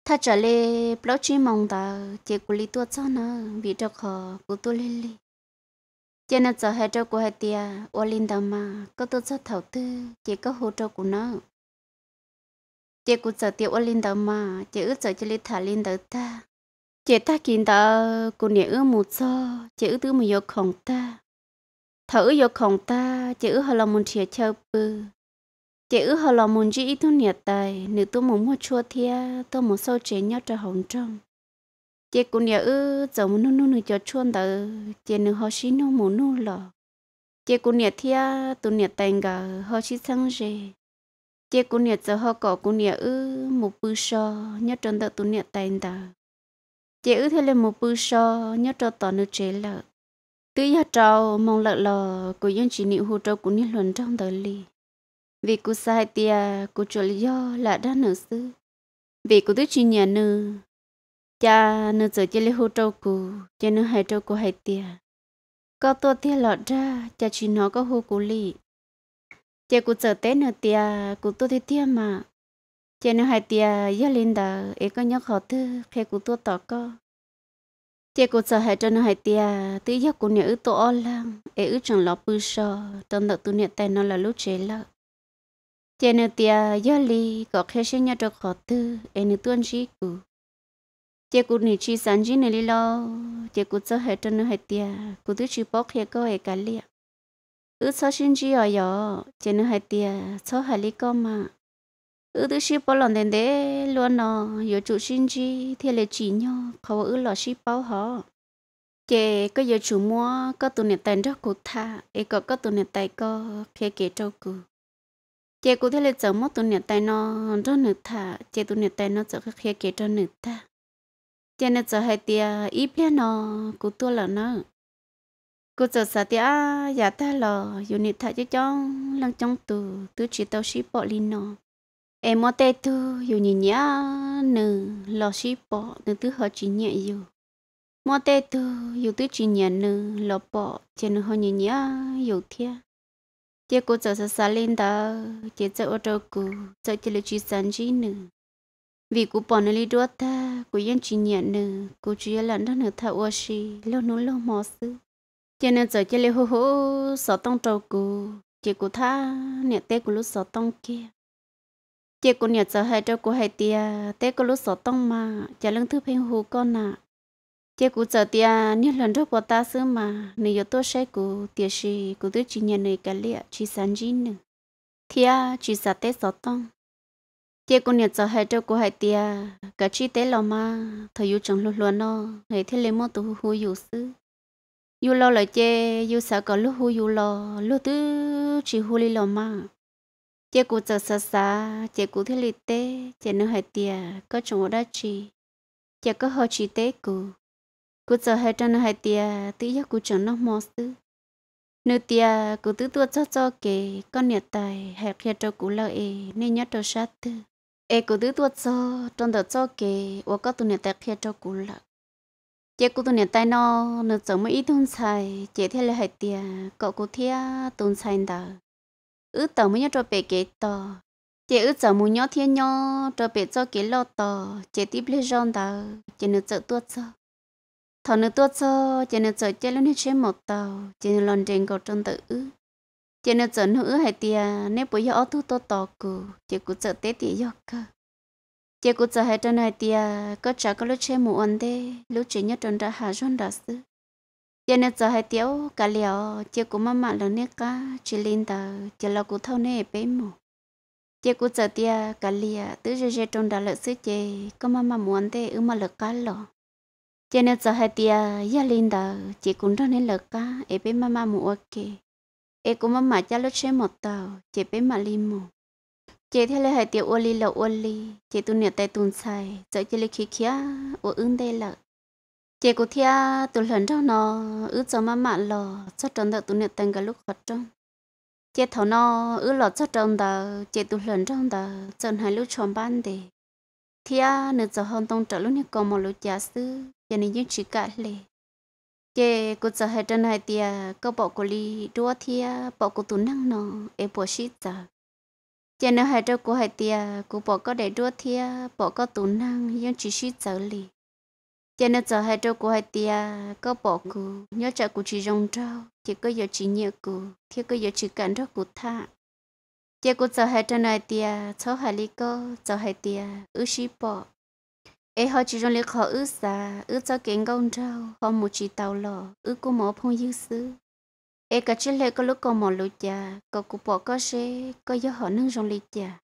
ta trở lại bao chi mong ta chỉ cũng li tôi cho nó vì cho khó cũng tôi lên li cho nó giờ hết cho của hết tiền ô linh đâu mà có tôi cho thầu tư chỉ có hỗ trợ của nó chỉ cũng giờ tiêu ô linh đâu mà chỉ ước cho li thả linh đâu ta chỉ ta kiến ta cũng nhớ một cho chỉ ước thứ một yêu không ta thở vô khổng ta chữ hồ lò môn chia chơ bư chữ hồ lò môn chỉ tu nhiệt tài nữ tu muốn mua chua thia tôi muốn sâu chế nhau cho hồng trong chị cũng nhớ ư giống nu nu nữ cho chuôn tờ chị nữ họ xí nu mù nu lò chị cũng nhớ thia tu nhiệt tài gà họ xí sang rề chị cũng nhớ giờ họ cỏ cũng nhớ ư một bư so nhau cho tờ tu nhiệt tài tờ chị ư thế là một bư so nhau cho tỏ nữ chế lợt tư gia trâu mong lợ lờ của dân chỉ niệm hồ trâu của niệm luận trong đời lì vì cụ sai tia cụ chỗ lý do là đã nở sư vì cụ tứ chi nhà nữ cha nữ giờ chơi lý hồ trâu cụ cha nữ hai trâu của hai tia có tôi tia lọt ra cha chỉ nó có hồ cụ lì cha cụ giờ té nữ tia cụ tôi thì tia mà cha nữ hai tia gia lên đờ ấy có nhớ khó thư khi cụ tôi tỏ co tiếc cô sợ hãi cho nó hay tia tự giác cô nhớ tổ lăng ế ứ chẳng lọ bư sờ trong đợt tu niệm tay nó là lúc chế lợ tia nửa tia gió lì có khe sinh nhà cho khó tư ế nửa tuân chỉ cụ tia cô nửa chỉ sáng chỉ nửa lì lo tia cô sợ hãi cho nó hay tia cô tự chỉ bóc khe cô ế cả liệt ứ sao sinh chỉ ở đó tia nửa hay tia sao hay li có mà ư tư ship bao lần đến đấy luôn nọ, giờ chủ sinh chi thì là chỉ nhau khẩu ư lọ ship bao họ chè có giờ chủ mua có tụ nền tài rất cụ thà, ấy có có tụ nền tài có phía kế trâu cụ chè cụ thế là chở mua tụ nền tài nó rất nửa thà, chè tụ nền tài nó chở các phía kế trâu nửa tha chè nó chở hai tia ít phía nó cụ tua là nó cụ chở sa tia giả ta lò unit thà chứ trong lăng trong tù tứ chỉ tàu ship bỏ linh nọ em mơ tê tu dù nhìn nhá nữ lo xí bỏ nữ tứ họ chỉ nhẹ dù mơ tê tu dù tứ chỉ nhẹ nữ lo bỏ trên nữ họ nhìn nhá dù thia chế cô sợ sợ xa lên đó chế sợ ô tô cô sợ chế lệ chỉ sáng chỉ nữ vì cô bỏ nữ lý đua ta cô yên chỉ nhẹ nữ cô chỉ lần đó nữ thao ô xí lo nữ lo mò sư chế nữ sợ chế lệ hô hô sợ tông trâu cô chế cô tha nè tê cô lúc sợ tông kia chị cũng nhớ sợ hai cho cô hai tia té cô lúc sợ tông mà chả lưng thứ phim hù con nà chị cô sợ tia nếu lần trước bỏ ta xứ mà nếu yếu tố sẽ cụ tia sĩ cụ tôi chỉ nhận người cái lẹ chỉ sáng chín nữa thia chỉ sợ té sợ tông chị cô nhớ sợ hai cho cô hai tia cả chị té lò mà thầy yêu chồng luôn luôn nó ngày thế lấy món tụ hù yêu xứ yêu lo lại chị yêu sợ cả lúc hù yêu lo lúc thứ chỉ hù đi lò mà chị cụ sợ xa xa chị cụ thấy lì tế chị nữ hai tia có chồng đã chi chị có họ chi tế cụ cụ sợ hai trăm nữ tia tự giác cụ chồng nó mò sư nữ tia cụ tự tua cho cho kề con nhiệt tài hẹp kia cho cụ lao e nên nhớ cho sát tư e cụ tự tua cho trong đó cho kề và có tụi nhiệt tài kia cho cụ lao chị cụ tụi nhiệt tài nó nữ sợ mới ít thun xài chị thấy là hai tia cậu cụ thia tụi xài đâu ứ tờ mới nhớ cho bé kế tờ chị ứ giờ muốn nhớ thiên nhớ cho bé cho kế lo tờ chị tiếp lấy giòn tờ chị nữ sợ tuốt sợ thọ nữ tuốt sợ chị nữ sợ chơi lên hết trên một tờ chị nữ lon trên cầu trong tự ứ chị nữ sợ nữ hai tia nếu bây giờ thu to tờ cừ chị cũng sợ té tia giọt cơ chị cũng sợ hai trên hai tia có trả có lúc trên một ăn thế lúc chị nhớ trong ra hà giòn ra xứ giờ nó giờ hai tiếu cả liều chị cũng mắm mặn lớn nhất cả chỉ lên tờ chỉ lo cũng thâu nè bé mù chị cũng giờ tia cả liều tứ giờ giờ trong đó lợi sứ chị có mắm mặn muốn thế ư mà lực cá lọ chị nó giờ hai tia giờ lên tờ chỉ cũng đó nên lực cá em bé mắm mặn muốn ok em cũng mắm mặn cho lúc xe một tờ chỉ bé mặn lên mù chị thấy là hai tiếu ô li lọ ô li chị tu nè tay tuôn xài giờ chị lấy khí khí ô ứng đây lợi chị cũng thia tụi lần trong nó ứ cho má mặn lò cho tròn đợt tụi nè tên cái lúc hoạt trong chị thảo nó ứ lò cho tròn đợt chị tụi lần trong đó chân hai lúc chọn bán để thia nửa giờ hơn tông trở lúc nè còn một lúc giả sư cho nên như chỉ cả lệ chị cũng giờ hai chân hai tia có bỏ cô đi đua thia bỏ cô tụi năng nó em bỏ shit giờ chị nửa hai chân của hai tia cô bỏ có để đua thia bỏ có tụi năng những chỉ shit giờ lì cho nên giờ hai trâu của hai tia à, có bỏ cụ nhớ chạy của chị rong trâu chỉ có giờ chị nhiều cụ khi có giờ chị cản rất của tha chỉ cụ giờ hai trâu này tia cháu hai lý cô giờ hai tia ư à, sĩ bỏ ấy họ chỉ rong lý khó ư xa ư cho kiến công trâu họ một chỉ tàu lò ư cô mỏ phong dư sư ấy cả chỉ lệ có lúc có mỏ lụt già có cụ bỏ có xe có giờ họ nâng rong lý già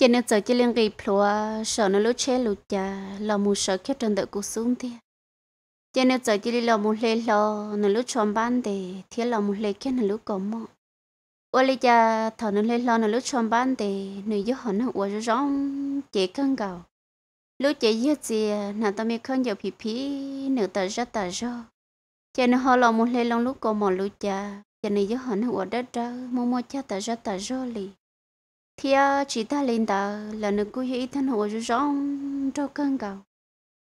chỉ nên giờ chỉ liên kỳ plua sợ nó lúc chết lúc già là mù sợ khi trần đợi cuộc xuống thì chỉ nên giờ chỉ là mù lê lo nó lúc chọn ban để thiết là mù lê khi nó lúc có mọ ô lê già thọ nó lê lo nó lúc chọn ban để nuôi giúp họ nó uống rong chỉ cân gạo lúc chỉ giúp gì nào tao mới không giờ phì phì nữ tờ ra tờ ra chỉ nên họ là mù lê long lúc có mọ lúc già chỉ nên giúp họ nó uống đất trâu, mua mua cha tờ ra tờ ra liền thì chỉ ta lên đó là nó cứ hiểu thân hồ rồi rong trâu cân cầu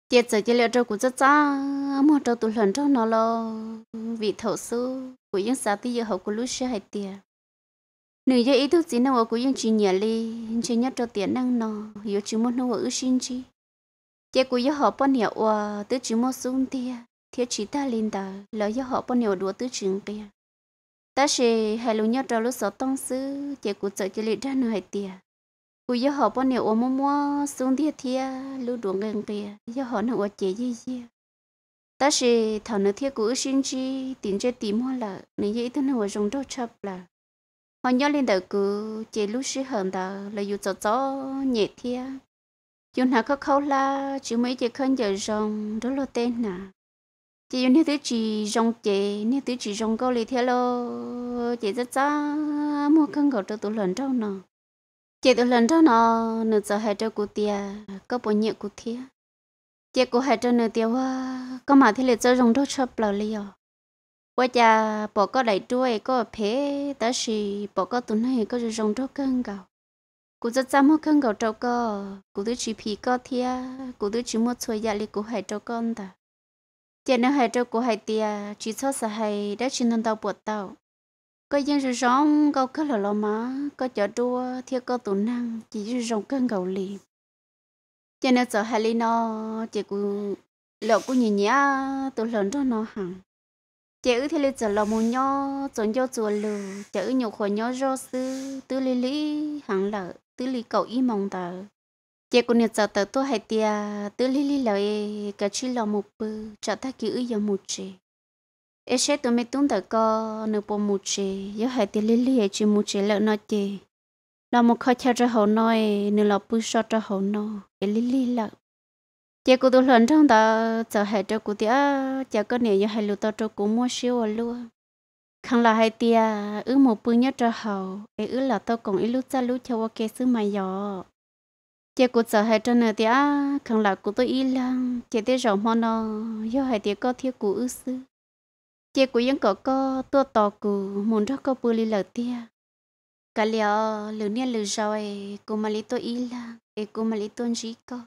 tiết giờ chỉ liệu trâu cũng rất xa mà trâu tụi lần trâu nó lo vì thầu sư của những xã tí giờ hậu của lúc xe hay tiệt nữ giờ ý thức gì nào của những chuyện nhẹ đi chỉ nhất trâu tiền năng nó yếu chỉ muốn nó ở xin chi chỉ của giờ họ bọn nhẹ qua tứ chỉ muốn xuống tiệt thiết chỉ ta lên đó là giờ họ bọn nhẹ đùa tứ trường kia ta sẽ hai lũ nhau trâu lũ sáu tông sư chỉ cụ trợ chỉ lệ ra nửa hai tia cụ giờ họ bọn nhiều ôm mua xuống địa thia lúc đuổi gần kia giờ họ ô chế gì gì ta sẽ thảo nửa thia cụ xin chi tìm chơi tìm hoa là nên dễ thân hoa rồng đâu chập là họ nhớ lên đầu cụ chỉ lũ sư hờn đó là dù cho gió nhẹ thia chúng nào có khâu la chỉ mấy chỉ khăn giờ rồng đó là tên nào chị nếu thứ chị rong chị nếu thứ chị rong câu lì theo lô chị rất cha mua cân gạo cho tôi lần trong nọ chị tôi lần trong nọ nửa giờ hai cho cụ tia có bao nhiêu cụ tia chị cụ hai cho nửa tia hoa có mà thế lệ cho rong đốt chập lò lì à qua cha bỏ có đại đuôi có phế ta xì bỏ có tụ này có rong đốt cân gạo cụ rất cha mua cân gạo cho cô, cụ thứ chị phì có tia cụ thứ chị mua chuối dạ lì cụ hai cho con ta tiền nên hay trâu của hai tia chỉ cho sẽ hay đã chỉ nên tao buồn tao có dân rồi rong câu cơ lò lò má có chợ đua thiêu có tủ năng chỉ rồi rong cân gầu lì cho nên sợ hai ly nó chỉ cú lọ cú nhìn nhá tụ lớn cho nó hẳn chị ư thì lì sợ lò mù nho trốn cho chùa lù chị ư nhục khỏi nho rô sư tứ lì lì hẳn lợ tứ lì cậu y mong tờ chị cũng nhận ra tờ tôi hay tia tứ lý lý lời cả chỉ là một bữa cho ta kỹ ư giờ một chị ế sẽ tôi mới tung tờ co nửa bộ một chị giờ hay tia lý lý chỉ một chị lợn nói chị là một khó cha cho hậu nói nửa là bữa sau cho hậu nó ế lý lý lợn chị cũng tôi lần trong tờ giờ hay cho cụ tia giờ có nhiều giờ hay lụt tao cho cụ mua siêu luôn không là hai tia ứ một bữa nhất cho hậu em ứ là tôi còn ít lúc ra lúc cho ok xứ mày gió chị cũng sợ hai chân nữa thì à không là cũng tôi yên lặng chị thấy rõ mòn nó do hai thì có thiết của ư sư chị cũng vẫn có có tua tò cù muốn rất có bùi lợ tia cả liệu lửa nia lửa rồi cũng mà lý tôi yên lặng thì cũng mà lý tôi chỉ có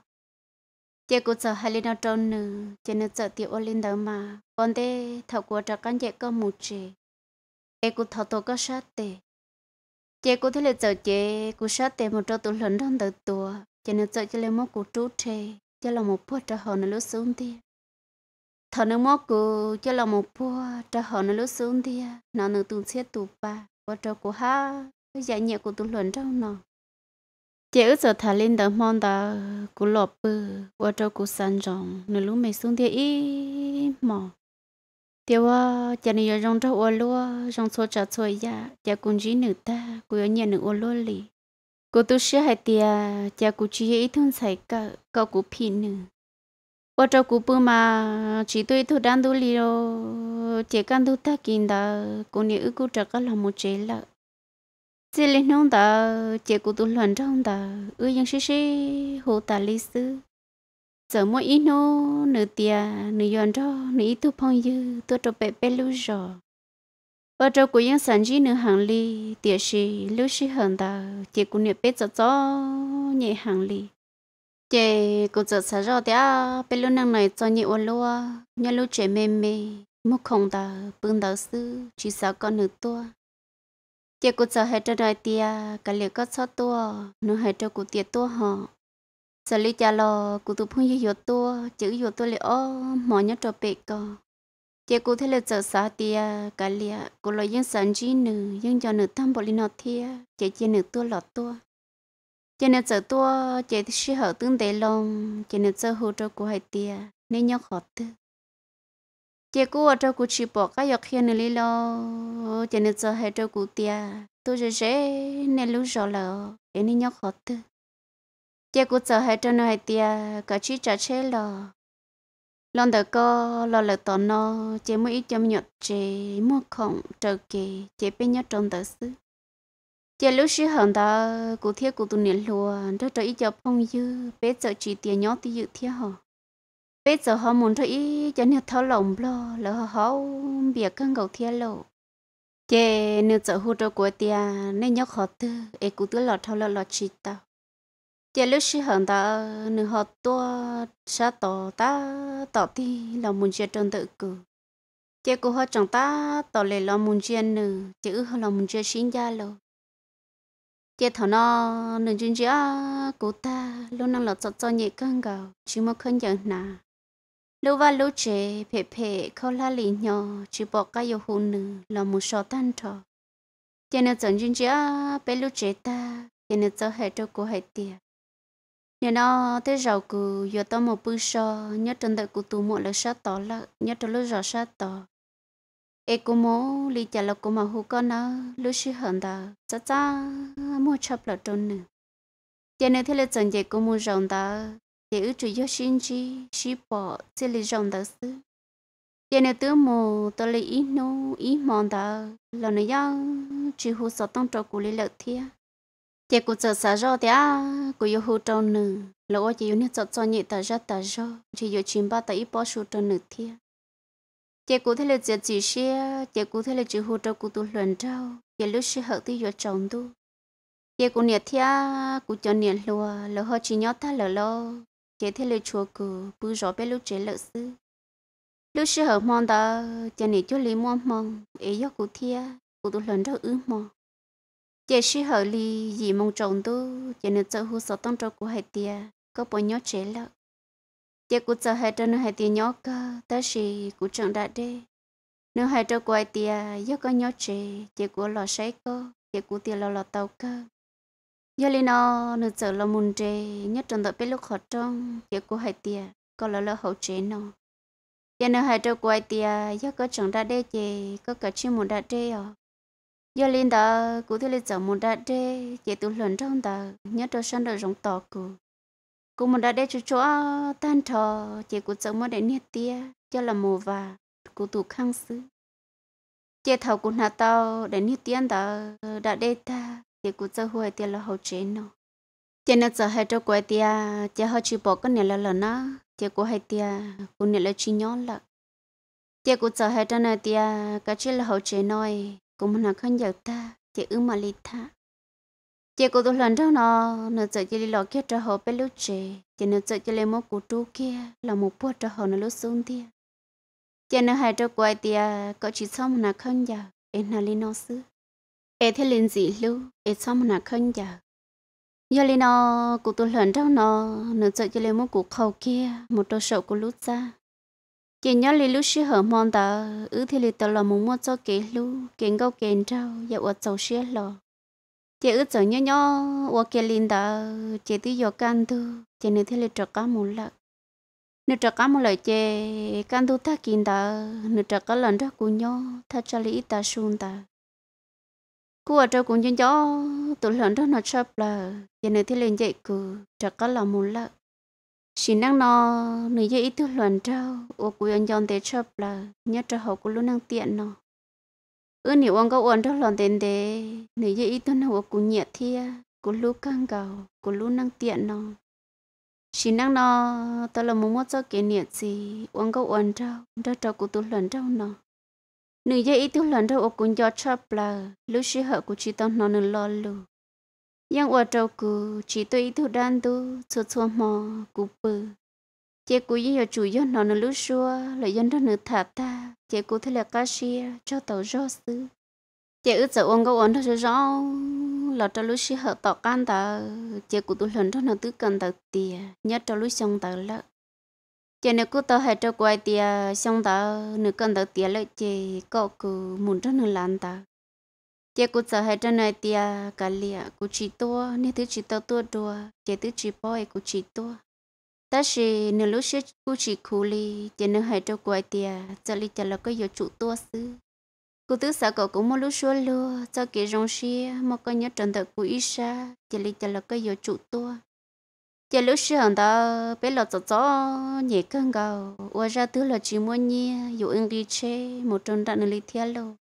chị cũng sợ hai lên nó nữa chị nữa sợ thì ô lên đó mà còn thế thầu của trò con chị có một chị chị cũng thầu tôi có sát tệ chị cũng thấy là sợ chị sát tệ một trâu tụ lớn trong tự tua cho nên cho cho lên mốt cụ trú trề cho là một bữa cho họ nó lướt xuống đi thở nước mốt cụ cho là một bữa cho họ nó lướt xuống đi nó nó tuôn xe tụ ba và trở cụ ha cái giải nhiệt của tụi luận trong nó chị ước giờ thả lên tờ mong tờ cụ lọp bự và trở cụ sàn rộng nó lúa mày xuống đi ít mỏ tiêu à chị này giờ rong trâu ô lúa rong cho trà xua ya chị cũng chỉ nữ ta cũng ở nhà nữ ô lúa lì cô tu sĩ hay tia cha cụ chỉ ít thương sai cả cả cụ pin nữa qua trâu cụ bự mà chỉ tôi thu đan đu li rồi chỉ can thu ta kinh đó cô nữ ước cụ trắc là một chế là chỉ lên nông đó chỉ cụ tu luận trong đó ước những sĩ sĩ hồ ta lý sư giờ mỗi ít nô nửa tia nửa yon cho nửa ít thu phong như, tôi trâu bé bé lưu rồi và trâu của những sản dĩ nữ hàng lì tiếc sĩ lưu sĩ hàng đào chị cũng niệm biết cho rõ nhẹ hàng lì chị cũng rất sợ rõ à bây lúc năng này cho nhiều lúa nhà lúa trẻ mềm mê một không đào bưng đào sư chỉ sợ con nữ tua chị cũng sợ hết trâu đi à cả liệu có cho tua nữ hết trâu của tiệt tua họ sợ lý cha lo cũng tụi phun yêu tua chữ yêu tua liệu mỏ nhà trâu bị con chị cụ thế là sợ sợ thì cái lia cụ lo những sản chi nữ những cho nữ tham bộ linh nọ thì chị chị nữ tua lọt tua chị nữ sợ tua chị sĩ hở tương tế long, chị nữ sợ hỗ trợ cụ hai tia nên nhau khó tư chị cụ ở trong cụ chỉ bỏ cái giọt khi nữ lý lo chị nữ sợ hai trong cụ tia tôi sẽ sẽ nên lúc rồi là nên nhau khó tư chị cụ sợ hai trong nữ hai tia cả chỉ trả chế lo lần đầu có lo lợt tao nó chỉ mua ít chăm nhọt chế mua khổng trầu kì chế bên nhọt trong tờ sư chế lúc sư hẳn đó cụ thiết cụ tụ niệm lùa rất cho ít cho phong dư bé giờ chỉ tiền nhọt thì dự thiết họ bé giờ họ muốn cho ít cho nhọt tháo lỏng lo lỡ họ họ biết cân cầu thiết lộ chế nếu giờ hỗ trợ của tiền nên nhọt họ tư ê cụ tư lọt tháo lọt lọt chỉ tao giờ lúc xí hận ta nửa họ tua sa tổ ta tổ thì là muốn chơi trôn tự cử giờ cô họ chẳng ta tổ lệ là muốn chơi nửa chữ họ là muốn chơi sinh ra lo giờ thằng nó nửa chuyên chơi cô ta lúc năng là cho cho nhẹ căng gạo chỉ một khăn giận nà lúc vào lúc chế phê phê khâu la lì nhỏ chỉ bỏ cái yêu hôn nửa là một số tan trò giờ nó chuyện chuyên chơi bé lúc chế ta giờ nó cho hệ cho cô hệ tiệt nhớ nó thế rầu cứ giờ tao một bữa so nhớ trên đời cụ tụi một là sát tỏ là nhớ trong lúc giờ sát tỏ ê cô mố lý trả lộc của mà hú con nó lúc xí hận ta cha cha mua chập là trôn nữa, giờ này thế là chẳng dạy cô mua rồng ta để ước chủ yếu sinh chi xí bỏ chỉ là rồng ta xứ giờ này tứ mồ tao lấy ý nô ý mòn ta là nó giao chỉ hú sợ tăng trò của lý lợt thiệt chị cũng sợ sợ rồi thì à cũng yêu hụt trâu nữ lỗ chị yêu nên chọn chọn nhị tờ ra tờ rồi chị yêu chìm ba tờ ít bỏ sụt trâu nữ thiệt chị cũng thấy là chị chỉ xe chị cũng thấy là chị hụt trâu cũng tu luyện trâu chị lúc sẽ hợp thì yêu chồng tu chị cũng nhiệt thiệt cũng cho nhiệt lùa lỡ họ chỉ nhót ta lỡ lô chị thấy là chùa cửa bự rõ bé lúc chị lỡ xứ lúc sẽ hợp mong đó chị nhiệt cho lý mong mong ấy yêu cũng thiệt cũng tu luyện trâu ư mong chị sĩ hậu li gì mong trọng tu chị nữ cho hú sọ tông trâu của hai tia có bao nhớ trẻ lợ chị cũng cho hai trâu nữ hai tia nhớ cơ tới sĩ cũng chẳng đã đi, nữ hai trâu của hai tia do có nhóc trẻ, chị của lò sấy cơ chị của tia lò lò tàu cơ do li nó nữ cho lò mùn trẻ, nhất trồng đợi biết lúc khó trong chị của hai tia có lò lò hậu chế nó chị nữ hai trâu của hai tia do có chẳng đã đi, chị có cả chi mùn đã đi ở giờ linh đó cụ thể là chọn một đại đệ chỉ tu luyện trong đó nhớ cho sanh được rộng tỏ cụ cụ một đại đệ chú chỗ tan thọ chỉ cụ chọn một đại nhiệt tia cho là mồ và cụ tụ khang sư chỉ thầu cụ nà tao đại nhiệt tia đó đã đê ta chỉ cụ chở huệ tia là hậu chế nó chỉ nó chở hai chỗ quậy tia chỉ họ chỉ bỏ cái này là lần nó chỉ cụ hai tia cụ này là chỉ nhón lận chỉ cụ chở hai chỗ này tia cái chỉ là hậu chế nói cũng nó không giàu ta chỉ ư mà lì tha chỉ có tôi lần đó nó nó sợ chỉ đi lọ kia trở họ bé lúc chị chỉ nó sợ chỉ lấy một của chú kia là một bữa trở họ nó lúc xuống thì, chỉ nó hai trở quay thì có chỉ xong là không giàu em nó lên nó xứ em thấy lên gì lưu em xong là không giàu giờ lên nó của tôi lần đó nó nó sợ chỉ lấy một của khâu kia một đôi sầu của lúc ra chị nhớ lì lúc xí hở mòn ta ứ thì lì tao là muốn mua cho kế lu kế gấu kế trâu giờ ở tàu xe lò chị ứ chở nhớ nhớ ở kế lìn ta chị tí giờ can tu chị nên thì lì trọ cá một lợn nửa trọ cá một lợn chị can tu ta kín ta nửa trọ cá lần đó cũng nhớ ta cho lì ta xuống ta cô ở trâu cũng như nhớ tụi lần đó nó chập là chị nên thì lì dậy cứ trọ cá là một lợn chỉ năng nó nửa dễ ít thức luận trâu ô cú yên dọn tế chớp là nhớ trâu hậu của luôn năng tiện nó ư nữ ông có uốn thức luận tên tế nửa dễ ít thức hậu cú nhẹ thia cú lú căng cầu cú lú năng tiện nó chỉ năng nó tao là muốn mất cho kỷ niệm gì ông có uốn trâu trâu trâu cú tu luận trâu nó nửa dễ ít thức luận trâu ô cú cho chớp là lúc sĩ hậu của chỉ tao nó nữ lo lù yang ở trâu cú chỉ tôi thu đan tu số số mò cú bự chế cú giờ chủ dân nó nó lú xua lại dân đó nữa thả ta chế cú thế là cá xia cho tàu rô sư chế ước sợ ông có ông đó sẽ rõ là cho lú xia hợp tỏ can tờ chế cú tôi lần đó nó tứ cần tờ tiền nhớ cho lú xong tờ lợ chế nếu cú tàu hay cho quay tiền xong tờ nửa cần tờ tiền lại chế cậu cú muốn cho nửa làm tờ chị cũng sợ hết trên này thì cả lìa cũng chỉ to nên thứ chỉ to to đùa chị thứ chỉ bỏ bòi cũng chỉ to ta chỉ nửa lúc sẽ cũng chỉ khổ lì chị nửa hai trâu quay thì giờ lì chả là có nhiều chủ to xứ cô thứ sợ cậu cũng một lúc xua lừa cho kỹ rong xia một có nhớ trần thật của ít xa chị lì chả là có nhiều chủ to chị lúc xưa hằng ta bé lọt cho cho nhẹ cơn gầu qua ra thứ là chỉ muốn nhi dụ anh đi chơi một trần đạn lì thiên lâu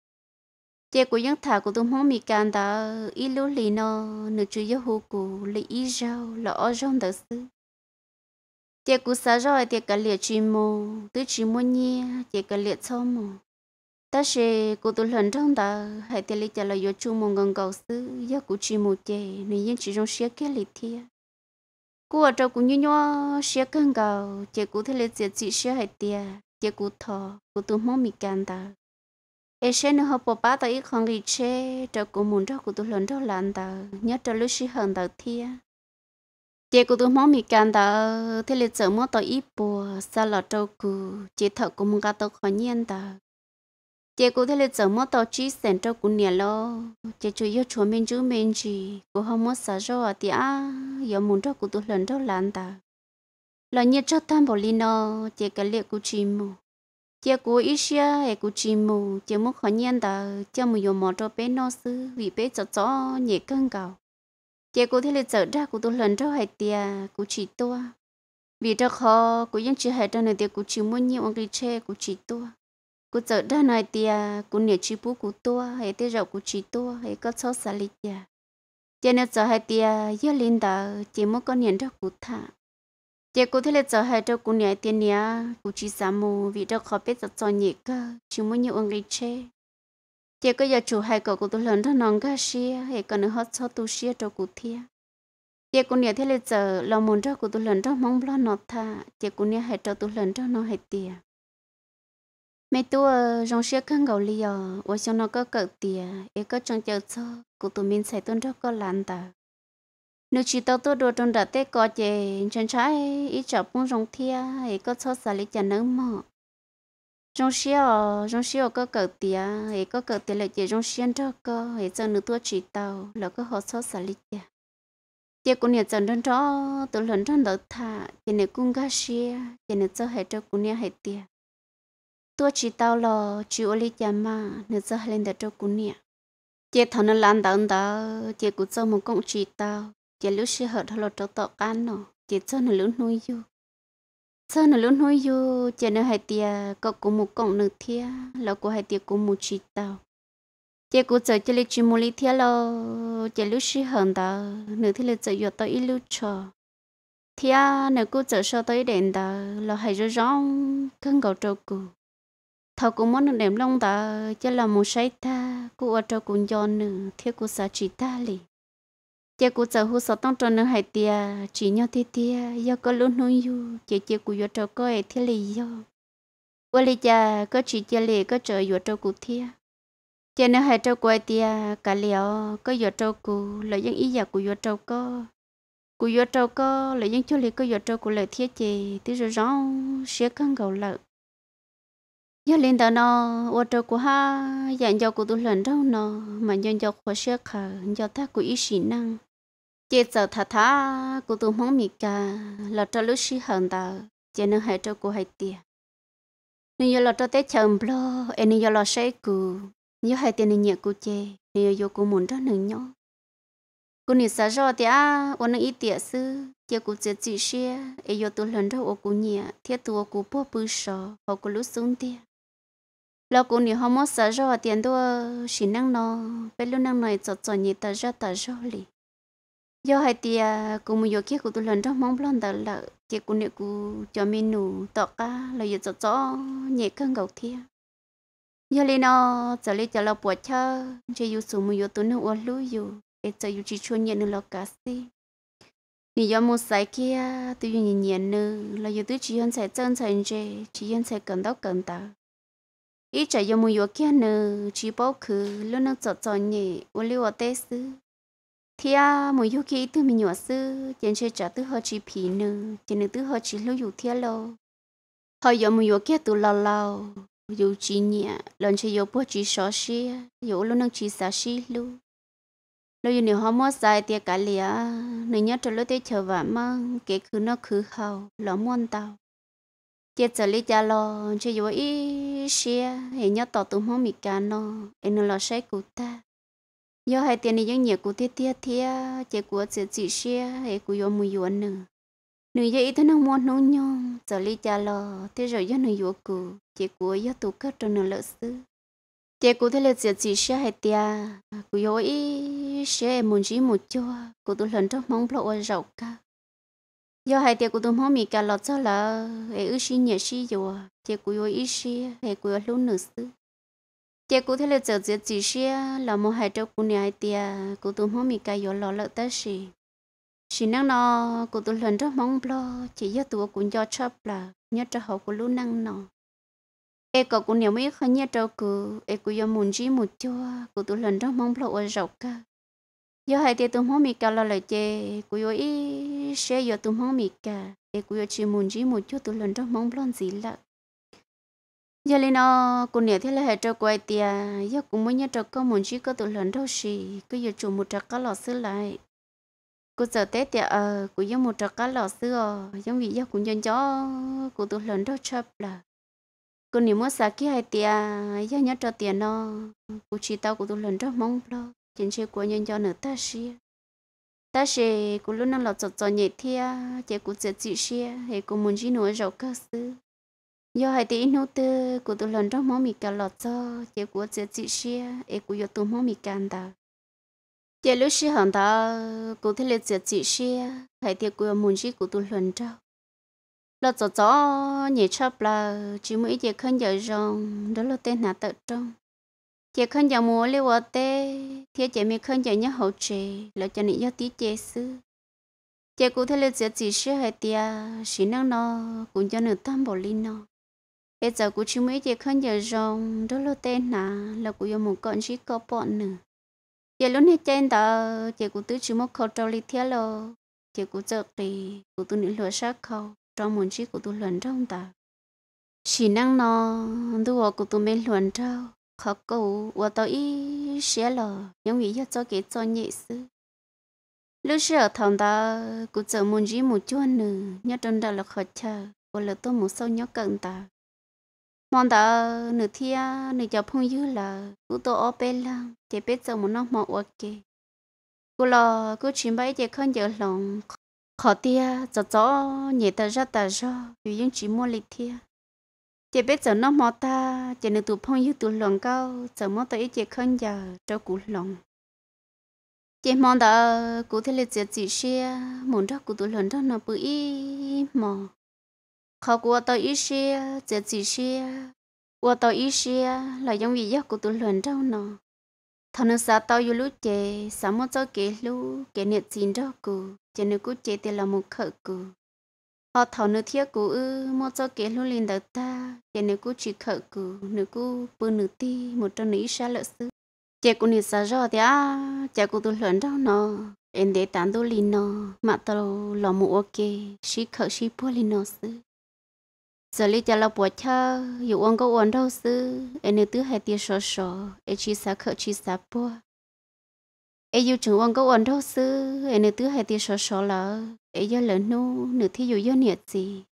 chế của dân thả của tôi mong mi can ta ít lú lì nó nữ chú yêu hú của lì ít rau là ở trong đó sư chế của xã rồi thì cả liệt chỉ mồ tứ chỉ mồ nhia chế cả liệt sau mồ ta sẽ của tôi lần trong đó hãy thì lì trả lời yêu chung mồ gần cầu sư yêu của chỉ mồ chế nên dân chỉ trong xe kia lì thia cô ở trong cũng như nhau xe cân cầu chế của thế lì chế chỉ xe hãy tia chế của thọ của tôi mong mi can ta ê e sẽ nữa hộp bộ ba tao ít không gì chê trâu cũng muốn trâu của tôi lớn trâu lăn tờ nhớ trâu lúc xí hờn tờ thia chị của tôi mong mi can tờ thế lịch sử mất tao ít bùa sao là cho cù chị thợ cũng muốn cả tao khó nhiên tờ chị của thế lịch sử mất tao chỉ sen trâu cũng nhẹ lo chị chủ yêu chúa mình chú mình gì của họ mua sao cho à thì à giờ muốn trâu của tôi lớn trâu lăn tờ là như cho tam bolino chị cái liệt của chim chia của Asia hay của chim mù chia muốn khó nhận tờ chia mù dùng mỏ cho bé nó sư vì bé cho cho nhẹ cân cầu chia của thế là trở ra của tôi lần cho hai tia của chị tôi vì cho khó cũng những chị hai trong này tia của chị muốn nhiều ông đi che của chị tôi của trở ra này tia của nhẹ chị bố của tôi hay tia rậu của chỉ tôi hay có số xả lịch tia chia nữa cho hai tia yêu linh tờ chia muốn có nhận ra của thằng chị cũng thấy là giờ hai đâu cũng nhảy tiền nhá cô chỉ sắm mù vì đâu khó biết giật cho nhỉ cơ chỉ muốn nhiều ông gây chê chị có giờ chủ hai cậu cô tôi lớn thân nòng cả xia hệ còn nữa hết cho tôi xia đâu cô thia chị cũng nhảy thế là giờ lo muốn đâu cô tôi lớn đâu mong lo nọt tha chị cô nhảy hai đâu tôi lớn đâu nó hai tiền mẹ tôi rong xia khăn gầu liều ở trong nó có cậu tiền ấy có trong chờ cho cô tôi mình sẽ tuân đâu có làm ta nếu chỉ tao tôi đồ trong đặt tay có chè chân trái ít chọc bún rong thia ấy có cho xả lý chân nướng mỏ trong xeo trong xeo có cỡ tía ấy có cỡ tía lại chè trong xeo cho cơ ấy cho nửa tôi chỉ tao là có họ cho xả lấy chè chè cũng nhà chân đơn đó tôi lớn trong đợt thả chè này cũng gà xia chè này cho hết cho cũng nhà hết tía tua chỉ tao lo chỉ ô lấy chè mà nửa cho lên đợt cho cũng nhà chè thằng nó lăn đằng đó chè cũng cho một công chỉ tao chỉ lúc xưa họ thọ lột tàu can nó chỉ cho nó lúc nuôi du cho nó lúc nuôi du chỉ nó hai tia có cùng một cọng nửa thia là của hai tia cùng một chỉ tàu chỉ của giờ chỉ lấy chỉ một ly thia lo chỉ lúc xưa họ đó nửa thia là giờ giờ tao ít lúc chờ thia nửa của giờ sau tới đèn đó là hai rồi rong không có chỗ cũ thọ cũng muốn đem long đó chỉ là một sai ta của ở chỗ cũng giòn nữa thia của sa chỉ ta liền chị cũng chờ hú sáu tông tròn nữa hay tia chỉ nhau thế tia do có luôn nuôi yêu chị chị cũng do cháu coi thế lì do qua lì cha có chỉ chị lì có chờ do trâu cụ tia chị nữa hai cháu coi tia cả liều có do trâu cụ lợi dân ý giả của do trâu có cụ do trâu có lợi dân cho lì có do trâu cụ lợi thiết chị tí rồi rõ sẽ cân gầu lợi nhớ lên đó nó ô tô của ha dành cho cụ tôi lần đâu nó mà dành cho khó sẽ khờ cho ta của ý sĩ năng chế giờ thà thà cô tôi mong mì cả là cho lúc xí hận ta chế nó hay cho cô hay tiền nếu giờ là cho tết chồng lo em nếu giờ là say cù nếu hay tiền nên nhẹ cô chế nếu giờ cô muốn cho nữa nhó cô nên sao rồi thì à ôn ít tiền sư chế cô chế chỉ xe em giờ tôi lần đầu cô nhẹ thiết tôi cô bỏ bự sợ họ cô lúc xuống tiền là cô nên họ mất sao rồi tiền đó chỉ năng nó bây lúc năng này cho cho nhị ta ra ta rồi do hai tia cùng một kia của tôi lần trong mong lần tờ là chị của nữ của cho mình nụ tọt cá là giờ cho cho nhẹ cơn gầu thia giờ lên nó trở lên trở lo buổi chơ chơi yêu sủng một yêu tôi nó uống lũ yêu để chơi yêu chỉ cho nhẹ nữ lo cá si nếu do một sai kia tôi yêu nhìn nhận nữ là giờ tôi chỉ nhận sai chân sai chơi chỉ nhận sai cần đó cần tờ ít chơi yêu một yêu kia nữ chỉ bảo cứ lúc nó cho cho nhẹ uống lũ ở tết xứ thì à mỗi yêu khi từ mình nhỏ sư trên xe trả từ họ chỉ phí nữa trên nữa từ họ chỉ lưu dụ thiên lô họ giờ mỗi yêu kia từ lâu lâu dù chỉ nhẹ lần chơi yêu bố chỉ sợ xe yêu luôn năng chỉ sợ xe luôn lúc giờ nếu họ mua sai thì cả lìa nên nhớ trở lúc thì chờ vả mà kể cứ nó cứ hầu lỡ muốn tao chết trở lý cha lo chơi dù ý xe hệ nhớ tỏ tụm hông mì cả nó em nó lo sai cụ ta yo hai tiền này những nhiều cụ thiết thiết thiết, à, chế của sẽ chỉ xe à, hay cụ yo mùi yuan nữa nữ vậy thế nó muốn nó nhon trở ly trả lo thế rồi yo nữ yo cụ chế của yo tụ cất trong nữ lợ sư chế của thế là sẽ chỉ xe hay tia cụ yo ý xe muốn chỉ một cho cụ tụ lần trong mong lộ rậu ca yo hai tiền cụ tụ mong mi cả lọt cho là ấy ư xí nhẹ xí yo chế của yo ý xe hay cụ yo luôn nữ sư tia cụ thể là giờ giờ chỉ xia là một hai trâu cụ này tia cụ tụm hôm mi cái yếu lọ lợ tới xì xì năng nọ, cụ tụm lần rất mong lo chỉ do tụi cụ do chấp là nhớ cho hậu của lũ năng nọ. e có cụ nhiều mấy khó nhớ trâu cụ e cụ do muốn chỉ một chỗ, cụ tụm lần rất mong lo ở rộng cả Giờ hai tia tụm hôm mi cái là lời chê cụ yếu ý xia giờ tụm hôm mi cả e cụ do chỉ muốn chỉ một chỗ tụm lần rất mong lo gì lợ giờ lên nó cũng nhớ thế là hệ trâu quay tia giờ cũng mới nhớ trâu có muốn chỉ có tụ lớn đâu xì cứ giờ chủ một trạc cá lò sư lại cô giờ tết tia ờ cũng giờ một trạc cá lò sư ờ giống vì giờ cũng nhân chó cũng tụ lớn đâu chập là cô nếu muốn xả kia hai tia giờ nhớ trâu tiền nó cũng chỉ tao cũng tụ lớn đâu mong lo chính xe của nhân cho nữa ta xì ta xì cũng lúc nào lọt chọt chọt nhẹ thia chạy cũng sẽ chịu xia hệ cũng muốn chỉ nói rau cơ sư giờ hai tí nô tư ờ, của tôi lần trong món mì cà lọt cho chế của chế chị xia ấy của giờ tôi món mì càn đó chế lúc xia hàng đó của thế là chế chị xia hai tí của muốn gì của tôi lần trong lọt cho cho nhẹ chập là chỉ mỗi chế khăn giờ rong đó là tên nào tự trong chế khăn giờ mua lưu ở tê thế chế mi khăn giờ nhớ hậu trì là cho nị do tí chế sư chế cụ thế là chế chị xia hai tí xí năng nó cũng cho nửa tam bổ linh nó bây giờ cũng chỉ mới chỉ không giờ rong đó là tên nà là cũng yêu một con chỉ có bọn nữa giờ lúc này trên đó giờ cũng tứ chú một khâu trâu lý thiết lô giờ cũng chợ đi cũng tự những lúa sát khâu trong muốn chỉ của tôi luận trong ta chỉ năng nó tôi học của tôi mới luận trong khó cầu và tôi ý sẽ lờ những vị cho cho cái cho nhị sư lúc xưa thằng ta cũng chợ muốn gì một chút nữa nhớ trong đó là khó chờ và là tôi một sâu nhớ cần ta mong đã nửa thia nửa giờ phong dư là cú tổ ở bên là chỉ biết giờ một năm mong ok cú lo cứ chuyển bay chỉ không giờ lòng khó tia giờ gió nhẹ ta ra ta ra vì những chỉ mua lịch thia chỉ biết giờ nó mò ta chỉ nửa tụ phong dư tụ lòng cao giờ mò tới chỉ không giờ cho cú lòng chỉ mong đã cú thế là chỉ chỉ xe muốn ra cú tụ lòng đó nó bự mò khó của tôi ít xe chỉ chỉ xe của tôi ít xe là giống như giấc của tôi luận đâu nọ thằng nó sao tôi yêu lúc chè sao muốn cho kể lu kể nhiệt chín đó cụ chỉ nó cũng chè thì là một khẩu cụ họ thằng nó thiết cụ ư muốn cho kể lu liền đầu ta chỉ nó cũng chỉ khẩu cụ nó cũng bự nửa ti một trong nữ xa lợi sư chè cũng nhiệt sao rồi thì à chè của tôi luận đâu nọ em để tán tôi liền nọ mà tôi là một ok chỉ khẩu chỉ bùa liền nọ sư giờ lý cho là bỏ cha dù ông có uống đâu sư em nên tứ hai tia sờ sờ em chỉ sa khờ chỉ sa bỏ em dù chúng ông có uống đâu sư em nên tứ hai tia sờ sờ là em giờ lớn nụ, nửa thi dù giờ nhiệt gì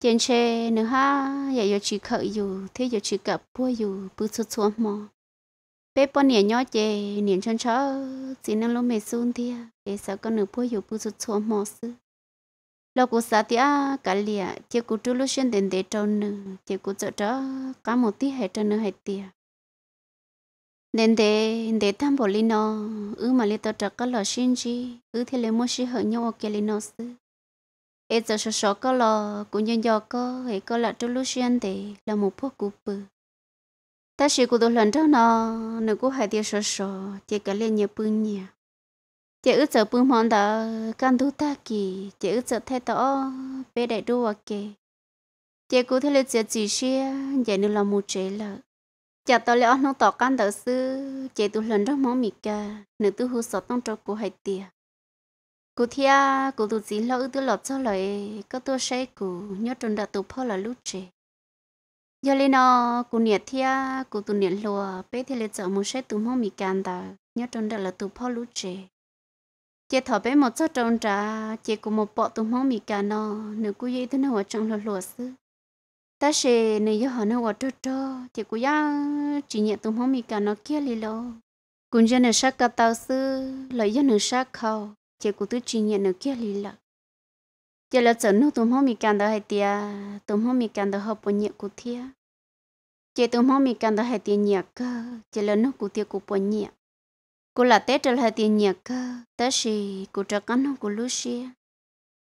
trên xe nữa ha giờ dạ giờ chỉ khờ dù thế giờ chỉ gặp bỏ dù bự chút xuống mò bé bỏ nhẹ nhó chè nhẹ chân chó chỉ năng lúc mẹ xuống thì em sợ có nửa bỏ dù bự chút xuống mò sư lúc cú sa thì à cả lìa chỉ cú trú lúc xuyên đến để trâu nữa chỉ cú chợ chợ cả một tí hết cho nữa hết tiệt nên để để tham bộ linh nó ư mà lấy tao chợ cả lo xin chi ư thì lấy mua xí hở nhau kia linh nó xứ ê giờ sợ sợ có lo cũng nhân do có hệ có là trú lúc xuyên để là một phút cú bự ta chỉ cú đồ lần đó nó nếu cú hai tiệt sợ sợ chỉ cái lên nhiều bự nhiều chị ước sợ bưng món đó căn thú ta kì chị ước sợ thay tỏ bé đại đua à kì chị cũng thấy lịch chị xe vậy nữa là một chế lợ chả tao lẽ nó tỏ can đó sư chị tụ lần rất món mì cả nữ tu hú sợ tông trâu của hay tia cụ thia cụ tụ chỉ lỡ tư lọt cho lời có tôi say cụ nhớ trốn đã tụ phơ là lúc trẻ giờ lên nó cụ nhiệt thia cụ tụ nhiệt lùa bé thì lịch sợ một say tụ món mì can đó nhớ trốn đã là tụ phơ lúc trẻ chị thọ bé một chút trông trà chị cũng một bộ tụm mong mì cả nó nếu cô dây thế nào trong lột lột xứ ta sẽ nếu yêu họ nó ở trơ trơ chị cô ya chỉ nhận tụm mong mì cả nó kia lì lô cũng cho nữ sắc cả tao xứ lại cho nữ sắc khâu chị cô tôi chỉ nhận nữ kia lì lợ chị là chở nữ tụm mong mì cả đó hay tia tụm mong mì cả đó hợp bộ nhận cô thia chị tụm mong mì cả đó hay tia nhạc cơ chị là nữ cô tia cô bận nhạc cô là tết trở lại tiền nhạc cơ ờ, tớ xì cô trở cắn không của lúc xia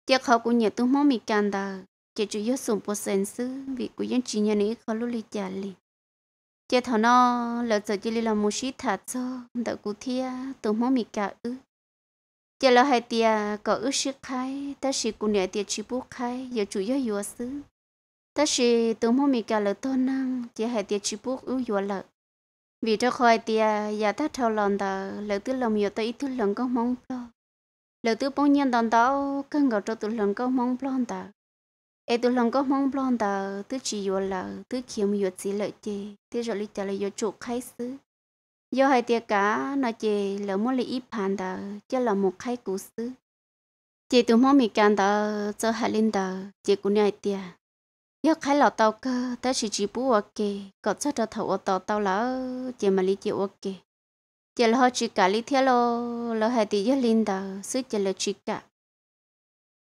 tiếc họ cũng nhớ tôi mong mì càn đờ chỉ chủ yếu sủng bộ sen sư vì cô dân chỉ nhà này khó lúc lì trả lì chỉ thọ nó lỡ giờ chỉ là một sĩ thả cho đỡ cô thia tôi mong mì cả ư chỉ là hai tia có ư sĩ khai tớ xì cô nhớ tiền chỉ bút khai giờ chủ yếu yêu sư tớ xì tôi mong mì cả lỡ tôi năng chỉ hai tiền chỉ bút ư yêu lợ vì cho khỏi thì giờ ta thâu lòng đó lỡ tư lòng nhiều tới ít tư lòng có mong to lỡ tư bông nhiên đòn đó cân gạo cho tư lòng có mong lo đó ai tư lòng có mong lo đó tư chỉ vô là tư kiếm vô chỉ lợi chê tư rồi lý trả lời vô chủ khai xứ do hai tia cả nó chê lỡ muốn lấy ít phản đó cho là một khai cú xứ chê tư mong mì can đó cho hai linh đó chê cũng hai tia yêu khai lọ tàu cơ ta chỉ chỉ bú ok có cho cho thầu ở tàu tàu là chỉ mà lý chịu ok chỉ là họ chỉ cả lý theo lo lo hai tỷ yêu linh đó sứ chỉ là chỉ cả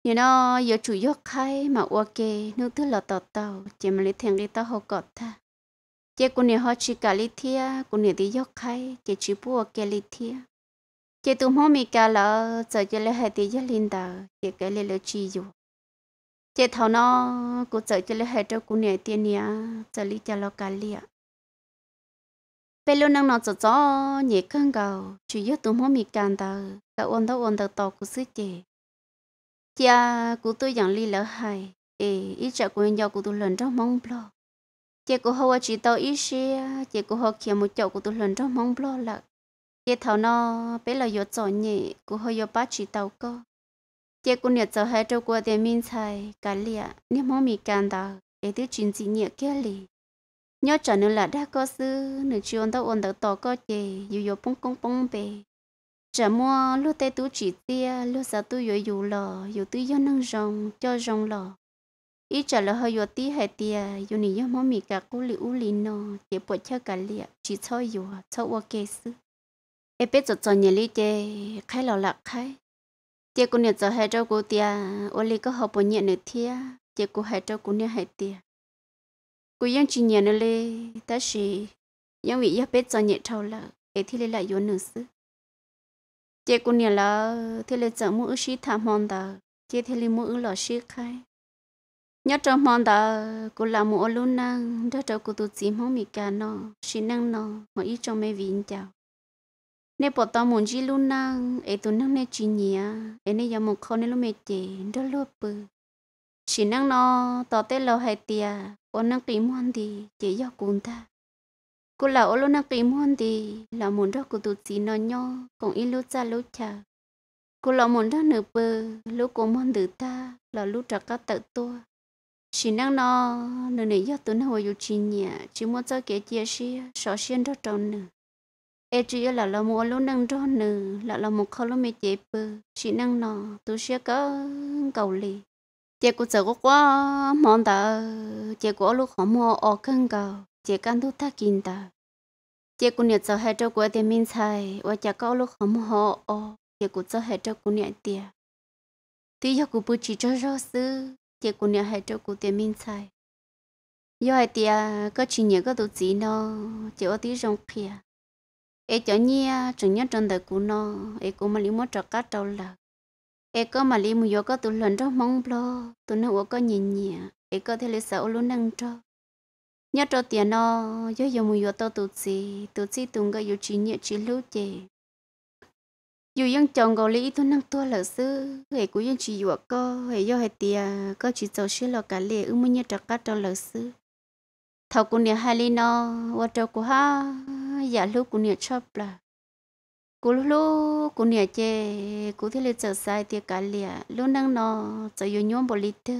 như nó yêu chủ yêu khai mà ok nước thứ lọ tàu tàu chỉ mà lý thằng lý tàu họ có ta chỉ cô này họ chỉ cả lý theo cô này thì yêu khai chỉ chỉ bú ok lý theo chỉ tụi họ mi cả là giờ chỉ là hai tỷ yêu linh đó chỉ cái lý là chỉ yêu chế thảo nó cụ sợ cho lấy hết cho cụ nhảy tiền nhỉ giờ lý cho lo cả liệt bây giờ năng nó cho cho nhảy cơn gầu chủ yếu tụm hôm mì càn tờ cả ôn thâu ôn thâu tàu cụ sứ chế cha cụ tôi dặn lý lỡ hay ê ít chả của nhau cụ tôi lần trong mong blo chế cụ hậu chỉ tàu ít xí, chế cụ hậu kia một chỗ cụ tôi lần trong mong blo lợ chế thảo nó bây giờ yếu cho nhảy, cụ hậu yếu ba chỉ tàu cơ cái 结果你就还中国的民菜干里啊，你莫没干到，也都军事业干里。nhớ trở nên là đã có sư nữ chuyên đâu ổn được tỏ có chế, dù dù bông công bông bề trở mua lúc tay tú chỉ tia lúc giờ tu dù dù lò dù tu do nâng rồng cho rồng lò ý trở là hơi dù tí hay tia dù nỉ do mong mì cả cú lì u lì nó, chỉ bộ cho cả liệt chỉ cho dù cho ô kê sư ai biết cho cho nhà lý chè khai lò lạc khai chị cũng nhận giờ hai trâu của tia ô li có học bộ nhận nữa thia chị cũng hai trâu cũng nhận hai tia cô yên chỉ nhận nữa lê ta chỉ nhưng vì giáp biết cho nhận trâu là thi thì lại yếu nữa chứ chị cũng nhận là thi lại chẳng muốn sĩ tham mòn đó chị thi lại muốn lo sĩ khai nhớ trong mòn đó cô làm một luôn năng đó cháu cô tu chỉ mong mi cả nó sĩ năng nó mà ít trong mấy vinh chào nè bỏ tao muốn chỉ luôn na ấy tụi nó nè chỉ nhia ấy nè yếm một khâu nè luôn mệt chị đó luôn bự chỉ năng nó tao tết lo hay tia còn năng kìm hoan đi, chỉ do cuốn ta cô là ô luôn năng tìm hoan thì là muốn đó cô tu chị nó nho còn ít lúc ra lúc chờ cô là muốn đó nửa bờ lúc cô muốn từ ta là lúc trả cả tự tu. chỉ năng nó nửa nửa do tụi nó hồi dù chỉ nhia chỉ muốn cho kẻ chia sẻ sợ xuyên đó tròn nữa ai chỉ là là mua lúa năng cho nữ là là một khâu lúc mới chế bự chỉ năng nọ tôi sẽ có cầu lì chế của sợ quá mòn tờ chế của lúc họ mua ở cân cầu chế căn thu thắc kinh tờ chế của nhiệt sợ hai trâu của tiền minh xài và chế có lúc họ mua họ ở chế của sợ hai trâu của nhiệt tiền tuy do của bự chỉ cho rõ sư chế của nhiệt hai trâu của tiền minh xài do hai tiền có chuyện nhiệt có tổ chí nó chế ở tí rong kia ê cho nhia chúng nhá trong đời cũ nó ê cô mà lý mất trọ cá trâu là ê có mà lý mua có tụi lần trong mong lo tụi nó có nhìn nhỉ ê có thể lấy sợ luôn năng cho nhớ cho tiền nó nhớ dùng mua tao tụt gì tụt gì tụi cái yêu chỉ nhẹ chỉ lú chè dù dân chồng gọi lý tôi năng tua lỡ sư hệ của dân chỉ dùa co hệ do hệ tiền có chỉ cháu sư lo cả lệ ư mới nhớ trọ cá trâu lỡ sư thầu cũng nhà hai ly nó qua trâu của ha giả dạ, lúc của nhà chóp là cú lúc của nhà chè cú thế là chờ sai tiệc cả lìa lúc năng nó chờ yêu nhóm bồ lít tư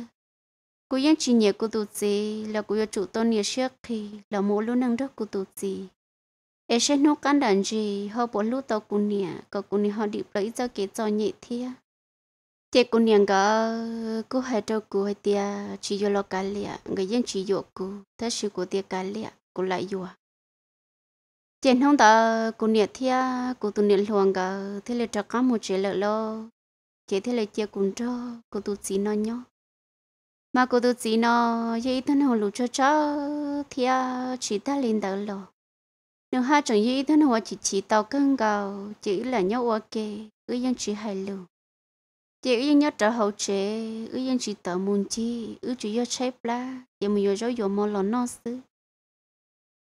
cú yên chỉ nhẹ cú tụt gì là cú yêu chủ tôn nhà trước khi là mỗi lúc năng rất cú tụt gì ấy sẽ nô căn đàn gì họ bỏ lúc tàu của nhà có của nhà họ điệp lấy cho cái cho nhẹ thế, chè của nhà có, cú hai đầu cú hai tia chỉ yêu lo cả lìa người yên chỉ yêu cú thế sự của tiệc cả lìa cú lại yêu trên không ta cụ nhiệt thia à, cụ tu nhiệt luồng cả thế là trắc cá một chế lợi lo chế thế là chia cùng cho cụ tu chỉ nó nhó mà cụ tụ chỉ nó dễ thân hồ lụ cho cho thia chỉ ta lên đầu lo nếu hai chẳng dễ thân hồ chỉ chỉ tàu cân gạo chỉ là nhó ok cứ yên chỉ hài lù chỉ yên nhớ trở hậu chế cứ yên chỉ tàu muốn chi cứ chỉ yêu chép la chỉ mình nhớ cho yêu mò lò nó xứ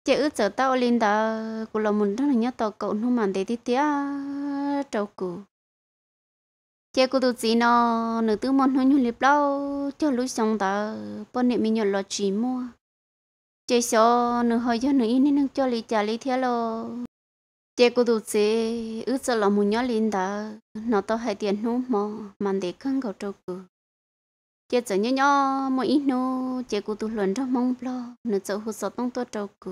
chị ước chờ tao lên đó của lòng mình rất là nhớ tao cậu nó màn để tí tía trâu cụ chị cụ tụi chị nó nữ tư môn hơi nhu liệp lâu cho lối xong ta, bên niệm mình nhận lo chỉ mua chị sợ nữ hơi cho nữ ít nên cho lý trả lý thế lo chị cô tụi chị ước chờ là mình nhỏ linh đó nó tao hai tiền nó mà mang để khăn cầu trâu cụ chị chờ nhớ nhỏ một ít nữa, chị cô tụi luận trong mong lo nữ sợ hụt sợ tông tôi trâu cụ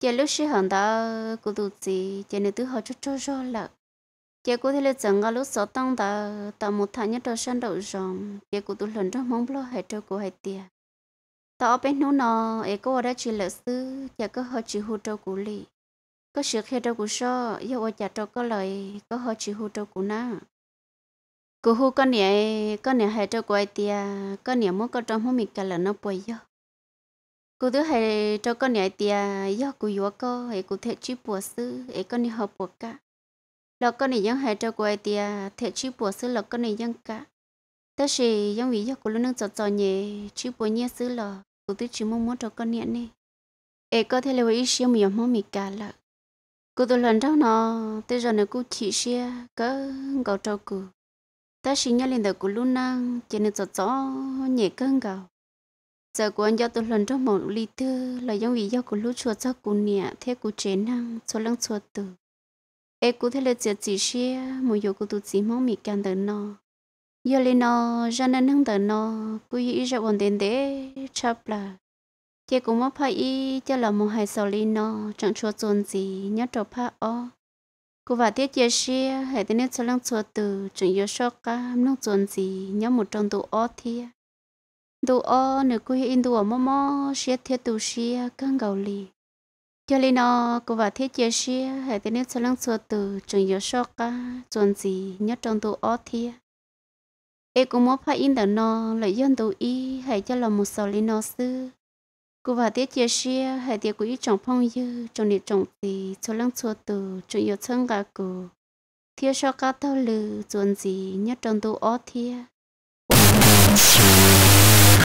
giờ lúc xưa hòn đó cô tụ gì giờ nếu tứ họ cho cho cho là giờ cụ thì là chẳng ngó lúc sáu tăng đó tạo một tháng nhất đầu sang đầu rồng giờ cụ tụ lần trong mong lo hệ cho cô hệ tiền tạo bên nô nọ ấy cô đã chỉ là sư giờ có học chỉ hỗ trợ cụ lì có sự khi đâu cụ so giờ ở nhà cho có lời có học chỉ hỗ trợ cụ na cụ hỗ con nè con nè hệ cho cô ai tiền con nè muốn có trong hôm mình cả là nó bồi giờ cô thứ hay cho con nhảy tia do cô yếu cô hay cô thể chịu bùa sư ấy con đi học bùa cả là con này dân hay cho cô ấy tia thể chịu bùa sư là con này dân cả tất sĩ dân vì do cô luôn nâng trò trò nhẹ chịu bùa nhẹ sư là cô thứ chỉ mong muốn cho con nhẹ nè ấy có thể là với siêu mình mong mình cả là cô tôi lần trong nó tới giờ này cô chỉ xe có gạo trâu cụ ta xin nhớ lên đầu cô luôn năng chỉ nên trò trò nhẹ cơn gạo giờ của anh do tôi lần trong một ly tư là giống vì do của lũ chuột cho cô nè thế cô chế năng cho lăng chuột tử em cụ thế là chỉ chỉ xe một giờ cụ tụ chỉ mong mì càng tới nó giờ lên nó ra nên năng tới nó cụ ý ra ổn đến để chắp là thế cũng mất phải ý cho là một hai sau lên nó chẳng chuột trốn gì nhớ trộm phá o cụ và tiết chia xe đến tên cho lăng chuột tử chẳng yêu sót cả năng trốn gì nhớ một trong tụ o thiệt đồ ô nửa cô hiện đồ mò mò xia thiết đồ xia căng gầu lì cho nên nó cô vào thiết chia xia hệ thế nên cho lăng xua từ trường yếu sọ cả chuẩn gì nhất trong đồ ô thiết ê cũng mò phải in đờ nó lợi dân đồ y hệ cho là một số lì nó sư cô vào thiết chia xia hệ thế cô ý trọng phong dư trong địa trọng gì cho lăng xua từ trường yếu chân cả cô thiết sọ cả tao lử chuẩn gì nhất trong đồ ô thiết